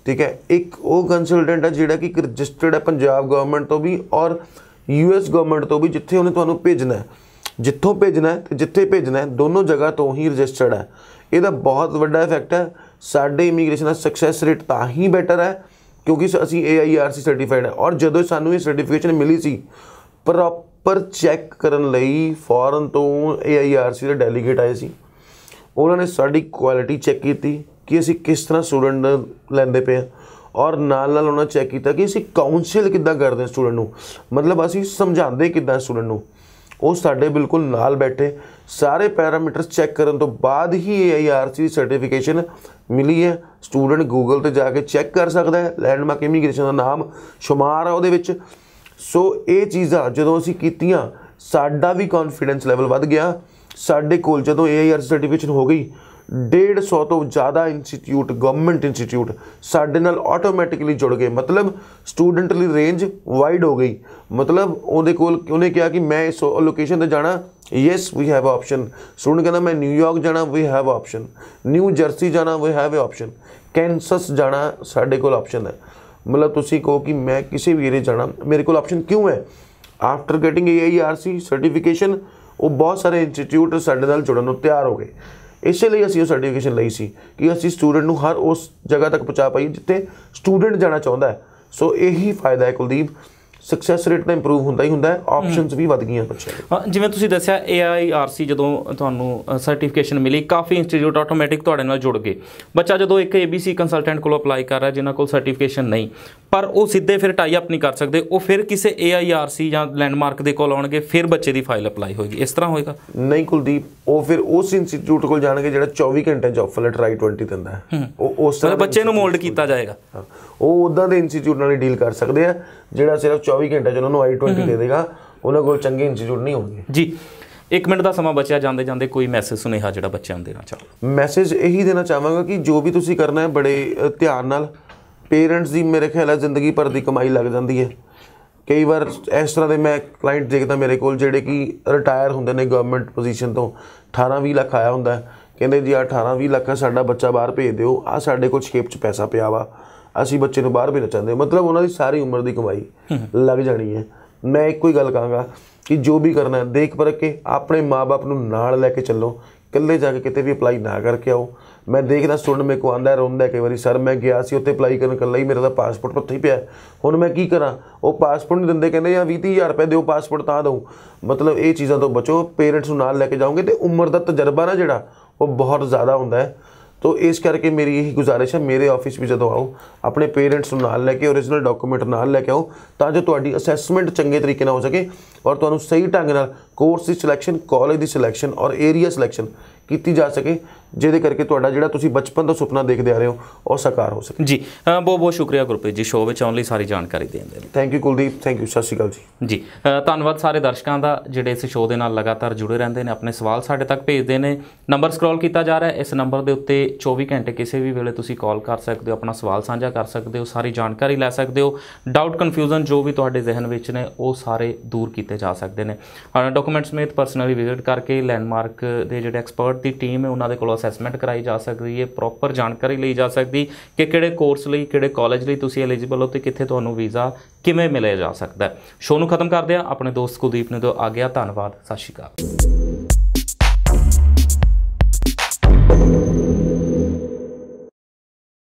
ਠੀਕ ਹੈ ਇੱਕ ਉਹ ਕੰਸਲਟੈਂਟ ਹੈ ਜਿਹੜਾ ਕਿ ਰਜਿਸਟਰਡ ਹੈ ਪੰਜਾਬ ਗਵਰਨਮੈਂਟ ਤੋਂ ਵੀ ਔਰ ਯੂਐਸ ਗਵਰਨਮੈਂਟ ਤੋਂ ਵੀ ਜਿੱਥੇ ਉਹਨੇ ਤੁਹਾਨੂੰ ਭੇਜਣਾ ਹੈ ਜਿੱਥੋਂ ਭੇਜਣਾ ਹੈ ਤੇ ਜਿੱਥੇ ਭੇਜਣਾ ਹੈ ਦੋਨੋਂ ਜਗ੍ਹਾ ਤੋਂ ਹੀ ਰਜਿਸਟਰਡ ਹੈ ਇਹਦਾ ਬਹੁਤ ਵੱਡਾ ਇਫੈਕਟ ਹੈ ਸਾਡੇ ਇਮੀਗ੍ਰੇਸ਼ਨ ਦਾ ਸਕਸੈਸ ਰੇਟ ਤਾਂ ਹੀ ਬੈਟਰ ਹੈ ਕਿਉਂਕਿ ਅਸੀਂ AIRC ਸਰਟੀਫਾਈਡ ਹੈ ਔਰ ਜਦੋਂ ਸਾਨੂੰ ਇਹ ਸਰਟੀਫਿਕੇਸ਼ਨ ਮਿਲੀ ਸੀ ਪ੍ਰੋਪਰ ਚੈੱਕ ਕਰਨ ਲਈ ਫੋਰਨ ਤੋਂ AIRC ਦੇ ਡੈਲੀਗੇਟ ਆਏ ਸੀ ਉਹਨਾਂ ਨੇ ਸਾਡੀ ਕੁਆਲਿਟੀ ਚੈੱਕ ਕੀਤੀ ਕਿ ਅਸੀਂ ਕਿਸ ਤਰ੍ਹਾਂ ਸਟੂਡੈਂਟ ਲੈਂਦੇ ਪਏ ਆ ਔਰ ਨਾਲ ਨਾਲ ਉਹਨਾਂ ਚੈੱਕ ਕੀਤਾ ਕਿ ਅਸੀਂ ਕਾਉਂਸਲ ਕਿੱਦਾਂ ਕਰਦੇ ਸਟੂਡੈਂਟ ਨੂੰ ਮਤਲਬ ਅਸੀਂ ਸਮਝਾਉਂਦੇ ਕਿੱਦਾਂ ਸਟੂਡੈਂਟ ਨੂੰ ਉਹ ਸਾਡੇ ਬਿਲਕੁਲ ਨਾਲ ਬੈਠੇ ਸਾਰੇ ਪੈਰਾਮੀਟਰਸ ਚੈੱਕ ਕਰਨ ਤੋਂ ਬਾਅਦ ਹੀ ਆਈਆਰਸੀ ਸਰਟੀਫਿਕੇਸ਼ਨ ਮਿਲੀ ਹੈ ਸਟੂਡੈਂਟ ਗੂਗਲ ਤੇ ਜਾ ਕੇ ਚੈੱਕ ਕਰ ਸਕਦਾ ਹੈ ਲੈਂਡਮਾਰਕ ਇਮੀਗ੍ਰੇਸ਼ਨ ਦਾ ਨਾਮ ਸ਼ੁਮਾਰ ਹੈ ਉਹਦੇ ਵਿੱਚ ਸੋ ਇਹ ਚੀਜ਼ਾਂ ਜਦੋਂ ਅਸੀਂ ਕੀਤੀਆਂ ਸਾਡਾ ਵੀ ਕੌਨਫੀਡੈਂਸ ਲੈਵਲ ਵੱਧ ਗਿਆ ਸਾਡੇ ਕੋਲ ਜਦੋਂ ਆਈਆਰਸੀ ਸਰਟੀਫਿਕੇਸ਼ਨ ਹੋ ਗਈ 150 ਤੋਂ ਜ਼ਿਆਦਾ ਇੰਸਟੀਚਿਊਟ ਗਵਰਨਮੈਂਟ ਇੰਸਟੀਚਿਊਟ ਸਾਡੇ ਨਾਲ ਆਟੋਮੈਟਿਕਲੀ ਜੁੜ ਗਏ ਮਤਲਬ ਸਟੂਡੈਂਟ ਲਈ ਰੇਂਜ ਵਾਈਡ ਹੋ ਗਈ ਮਤਲਬ ਉਹਦੇ ਕੋਲ ਉਹਨੇ ਕਿਹਾ ਕਿ ਮੈਂ ਇਸ ਲੋਕੇਸ਼ਨ ਤੇ ਜਾਣਾ yes we have option student ਕਹਿੰਦਾ ਮੈਂ ਨਿਊਯਾਰਕ ਜਾਣਾ we have option New Jersey ਜਾਣਾ ਵੀ ਹੈਵ ਆਪਸ਼ਨ ਕੈਨਸਸ ਜਾਣਾ ਸਾਡੇ ਕੋਲ ਆਪਸ਼ਨ ਹੈ ਮਤਲਬ ਤੁਸੀਂ ਕਹੋ ਕਿ ਮੈਂ ਕਿਸੇ ਵੀ ਏਰੀਆ ਜਾਣਾ ਮੇਰੇ ਕੋਲ ਆਪਸ਼ਨ ਕਿਉਂ ਹੈ ਆਫਟਰ ਗੈਟਿੰਗ ਏਆਈਆਰਸੀ ਸਰਟੀਫਿਕੇਸ਼ਨ ਉਹ ਬਹੁਤ ਸਾਰੇ ਇੰਸਟੀਚਿਊਟ ਸਾਡੇ ਨਾਲ ਜੁੜਨ ਨੂੰ ਤਿਆਰ ਹੋ ਗਏ ਇਸੇ ਲਈ ਅਸੀਂ ਉਹ ਸਰਟੀਫਿਕੇਸ਼ਨ ਲਈ ਸੀ ਕਿ ਅਸੀਂ ਸਟੂਡੈਂਟ ਨੂੰ ਹਰ ਉਸ ਜਗ੍ਹਾ ਤੱਕ ਪਹੁੰਚਾ ਪਾਈਏ ਜਿੱਥੇ ਸਟੂਡੈਂਟ ਜਾਣਾ ਚਾਹੁੰਦਾ ਹੈ ਸੋ ਇਹੀ ਫਾਇਦਾ ਹੈ ਕੁਲਦੀਪ ਸਕਸੈਸ ਰੇਟ ਤਾਂ ਇੰਪਰੂਵ ਹੁੰਦਾ ਹੀ ਹੁੰਦਾ ਹੈ ਆਪਸ਼ਨਸ ਵੀ ਵਧ ਗਈਆਂ ਬੱਚਿਆਂ ਜਿਵੇਂ ਤੁਸੀਂ ਦੱਸਿਆ AIRC ਜਦੋਂ ਤੁਹਾਨੂੰ ਸਰਟੀਫਿਕੇਸ਼ਨ ਮਿਲੀ ਕਾਫੀ ਇੰਸਟੀਚਿਊਟ ਆਟੋਮੈਟਿਕ ਤੁਹਾਡੇ ਨਾਲ ਜੁੜ ਗਏ ਬੱਚਾ ਜਦੋਂ ਇੱਕ ABC ਕੰਸਲਟੈਂਟ ਕੋਲ ਅਪਲਾਈ ਕਰ ਰਿਹਾ ਜਿਨ੍ਹਾਂ ਕੋਲ ਸਰਟੀਫਿਕੇਸ਼ਨ ਨਹੀਂ ਪਰ ਉਹ ਸਿੱਧੇ ਫਿਰ ਟਾਈ ਅਪ ਨਹੀਂ ਕਰ ਸਕਦੇ ਉਹ ਫਿਰ ਕਿਸੇ AIRC ਜਾਂ ਲੈਂਡਮਾਰਕ ਦੇ ਕੋਲ ਆਉਣਗੇ ਫਿਰ ਬੱਚੇ ਦੀ ਫਾਈਲ ਅਪਲਾਈ ਹੋਏਗੀ ਇਸ ਤਰ੍ਹਾਂ ਹੋਏਗਾ ਨਹੀਂ ਕੁਲਦੀਪ ਉਹ ਫਿਰ ਉਸ ਇੰਸਟੀਚਿਊਟ ਕੋਲ ਜਾਣਗੇ ਜਿਹੜਾ 24 ਘੰਟੇ ਜੌਬ ਫਲਟ ਰਾਈ 20 ਦਿੰਦਾ ਹੈ ਉਹ ਉਸ ਤਰ੍ਹਾਂ ਬੱਚੇ ਨੂੰ ਮੋਲਡ ਕੀਤਾ ਜਾਏਗਾ ਉਹ ਉਦਾਂ ਦੇ ਇੰਸਟੀਚਿਊਟ ਨਾਲ ਹੀ ਡੀਲ ਕਰ ਸਕਦੇ ਆ ਜਿਹੜਾ ਸਿਰਫ 24 ਘੰਟੇ ਚ ਉਹਨਾਂ ਨੂੰ ਆਈ20 ਦੇ ਦੇਗਾ ਉਹਨਾਂ ਕੋਲ ਚੰਗੇ ਇੰਸਟੀਚਿਊਟ ਨਹੀਂ ਹੋਣਗੇ ਜੀ 1 ਮਿੰਟ ਦਾ ਸਮਾਂ ਬਚਿਆ ਜਾਂਦੇ ਜਾਂਦੇ ਕੋਈ ਮੈਸੇਜ ਸੁਨੇਹਾ ਜਿਹੜਾ ਬੱਚਿਆਂ ਨੂੰ ਦੇਣਾ ਚਾਹੋ ਮੈਸੇਜ ਇਹੀ ਦੇਣਾ ਚਾਹਾਂਗਾ ਕਿ ਜੋ ਵੀ ਤੁਸੀਂ ਕਰਨਾ ਹੈ ਬੜੇ ਧਿਆਨ ਨਾਲ ਪੇਰੈਂਟਸ ਦੀ ਮੇਰੇ ਖਿਆਲ ਹੈ ਜ਼ਿੰਦਗੀ ਭਰ ਦੀ ਕਮਾਈ ਲੱਗ ਜਾਂਦੀ ਹੈ ਕਈ ਵਾਰ ਇਸ ਤਰ੍ਹਾਂ ਦੇ ਮੈਂ ਕਲਾਇੰਟ ਦੇਖਦਾ ਮੇਰੇ ਕੋਲ ਜਿਹੜੇ ਕਿ ਰਿਟਾਇਰ ਹੁੰਦੇ ਨੇ ਗਵਰਨਮੈਂਟ ਪੋਜੀਸ਼ਨ ਤੋਂ 18 20 ਲੱਖ ਆਇਆ ਹੁੰਦਾ ਕਹਿੰਦੇ ਜੀ 18 20 ਲੱਖ ਸਾਡਾ ਬੱਚਾ ਬਾਹਰ ਭੇਜ ਦਿਓ ਆ ਸਾਡੇ ਕੋਲ ਸ਼ੇਪ 'ਚ ਪੈਸਾ ਪਿਆ ਵਾ ਅਸੀਂ ਬੱਚੇ ਨੂੰ ਬਾਹਰ ਵੀ ਚਾਹੁੰਦੇ ਮਤਲਬ ਉਹਨਾਂ ਦੀ ਸਾਰੀ ਉਮਰ ਦੀ ਕਮਾਈ ਲੱਗ ਜਾਣੀ ਹੈ ਮੈਂ ਇੱਕੋ ਹੀ ਗੱਲ ਕਹਾਂਗਾ ਕਿ ਜੋ ਵੀ ਕਰਨਾ ਹੈ ਦੇਖ ਪਰਖ ਕੇ ਆਪਣੇ ਮਾਪੇ ਨੂੰ ਨਾਲ ਲੈ ਕੇ ਚੱਲੋ ਇਕੱਲੇ ਜਾ ਕੇ ਕਿਤੇ ਵੀ ਅਪਲਾਈ ਨਾ ਕਰਕੇ ਆਓ ਮੈਂ ਦੇਖਦਾ ਸਟੂਡੈਂਟ ਮੇ ਕੋ ਆਂਦਾ ਰੋਂਦਾ ਕਈ ਵਾਰੀ ਸਰ ਮੈਂ ਗਿਆ ਸੀ ਉੱਥੇ ਅਪਲਾਈ ਕਰਨ ਕੱਲਾ ਹੀ ਮੇਰਾ ਤਾਂ ਪਾਸਪੋਰਟ ਉੱਥੇ ਹੀ ਪਿਆ ਹੁਣ ਮੈਂ ਕੀ ਕਰਾਂ ਉਹ ਪਾਸਪੋਰਟ ਨਹੀਂ ਦਿੰਦੇ ਕਹਿੰਦੇ 20 20000 ਰੁਪਏ ਦਿਓ ਪਾਸਪੋਰਟ ਤਾਂ ਦਊ ਮਤਲਬ ਇਹ ਚੀਜ਼ਾਂ ਤੋਂ ਬਚੋ ਪੇਰੈਂਟਸ ਨੂੰ ਨਾਲ ਲੈ ਕੇ ਜਾਓਗੇ ਤੇ ਉਮਰ ਦਾ ਤਜਰਬਾ ਨਾ ਜਿਹੜਾ ਉਹ ਬਹੁਤ ਜ਼ਿਆਦਾ ਹੁੰਦਾ ਹੈ ਤੋ ਇਸ ਕਰਕੇ ਮੇਰੀ ਇਹ ਗੁਜ਼ਾਰਿਸ਼ ਹੈ ਮੇਰੇ ਆਫਿਸ ਵੀ ਜਦੋਂ ਆਓ ਆਪਣੇ ਪੇਰੈਂਟਸ ਨੂੰ ਨਾਲ ਲੈ ਕੇ origignal ਡਾਕੂਮੈਂਟ ਨਾਲ ਲੈ ਕੇ ਆਓ ਤਾਂ ਜੋ ਤੁਹਾਡੀ ਅਸੈਸਮੈਂਟ ਚੰਗੇ ਤਰੀਕੇ ਨਾਲ ਹੋ ਸਕੇ ਔਰ ਤੁਹਾਨੂੰ ਸਹੀ ਢੰਗ ਨਾਲ ਕੋਰਸ ਦੀ ਸਿਲੈਕਸ਼ਨ ਕਾਲਜ ਦੀ ਸਿਲੈਕਸ਼ਨ ਔਰ ਏਰੀਆ ਸਿਲੈਕਸ਼ਨ ਕੀਤੀ ਜਾ ਸਕੇ ਜਿਹਦੇ ਕਰਕੇ ਤੁਹਾਡਾ ਜਿਹੜਾ ਤੁਸੀਂ ਬਚਪਨ ਦਾ ਸੁਪਨਾ ਦੇਖਦੇ ਆ ਰਹੇ ਹੋ ਉਹ ਸਾਕਾਰ ਹੋ ਸਕੇ ਜੀ ਬਹੁਤ ਬਹੁਤ ਸ਼ੁਕਰੀਆ ਗੁਰਪ੍ਰੀਤ ਜੀ ਸ਼ੋਅ ਵਿੱਚ ਆਉਣ ਲਈ ਸਾਰੀ ਜਾਣਕਾਰੀ ਦੇਣ ਦੇ ਲਈ thank you Kuldeep thank you ਸਤਿ ਸ਼੍ਰੀ ਅਕਾਲ ਜੀ ਜੀ ਧੰਨਵਾਦ ਸਾਰੇ ਦਰਸ਼ਕਾਂ ਦਾ ਜਿਹੜੇ ਇਸ ਸ਼ੋਅ ਦੇ ਨਾਲ ਲਗਾਤਾਰ ਜੁੜੇ ਰਹਿੰਦੇ ਨੇ ਆਪਣੇ ਸਵਾਲ ਸਾਡੇ ਤੱਕ ਭੇਜਦੇ ਨੇ ਨੰਬਰ ਸਕਰੋਲ ਕੀਤਾ ਜਾ ਰਿਹਾ ਇਸ ਨੰਬਰ ਦੇ ਉੱਤੇ 24 ਘੰਟੇ ਕਿਸੇ ਵੀ ਵੇਲੇ ਤੁਸੀਂ ਕਾਲ ਕਰ ਸਕਦੇ ਹੋ ਆਪਣਾ ਸਵਾਲ ਸਾਂਝਾ ਕਰ ਸਕਦੇ ਹੋ ਸਾਰੀ ਜਾਣਕਾਰੀ ਲੈ ਸਕਦੇ ਹੋ ਡਾਊਟ ਕਨਫਿਊਜ਼ਨ ਜੋ ਵੀ ਤੁਹਾਡੇ ਜ਼ਿਹਨ ਵਿੱਚ ਨੇ ਉਹ ਸਾਰੇ ਦੂਰ ਕੀਤੇ ਜਾ ਸਕਦੇ ਨੇ ਡਾਕੂਮੈਂਟਸ ਸਮੇਤ ਪਰਸਨਲੀ ਵਿਜ਼ਿਟ ਕਰਕੇ ਲੈਂਡਮਾਰਕ ਦੇ ਜਿਹੜੇ ਐਕਸਪਰਟ ਦੀ ਟੀਮ ਹੈ ਉਹਨਾਂ ਦੇ ਕੋਲ ਅਸੈਸਮੈਂਟ ਕਰਾਈ ਜਾ ਸਕਦੀ ਹੈ ਪ੍ਰੋਪਰ ਜਾਣਕਾਰੀ ਲਈ ਜਾ ਸਕਦੀ ਕਿ ਕਿਹੜੇ ਕੋਰਸ ਲਈ ਕਿਹੜੇ ਕਾਲਜ ਲਈ ਤੁਸੀਂ ਐਲੀਜੀਬਲ ਹੋ ਤੇ ਕਿੱਥੇ ਤੁਹਾਨੂੰ ਵੀਜ਼ਾ ਕਿਵੇਂ ਮਿਲਿਆ ਜਾ ਸਕਦਾ ਹੈ ਸ਼ੋਅ ਨੂੰ ਖਤਮ ਕਰਦੇ ਆ ਆਪਣੇ ਦੋਸਤ ਕੁਲਦੀਪ ਨੇ ਤੋਂ ਆ ਗਿਆ ਧੰਨਵਾਦ ਸਤਿ ਸ਼੍ਰੀ ਅਕਾਲ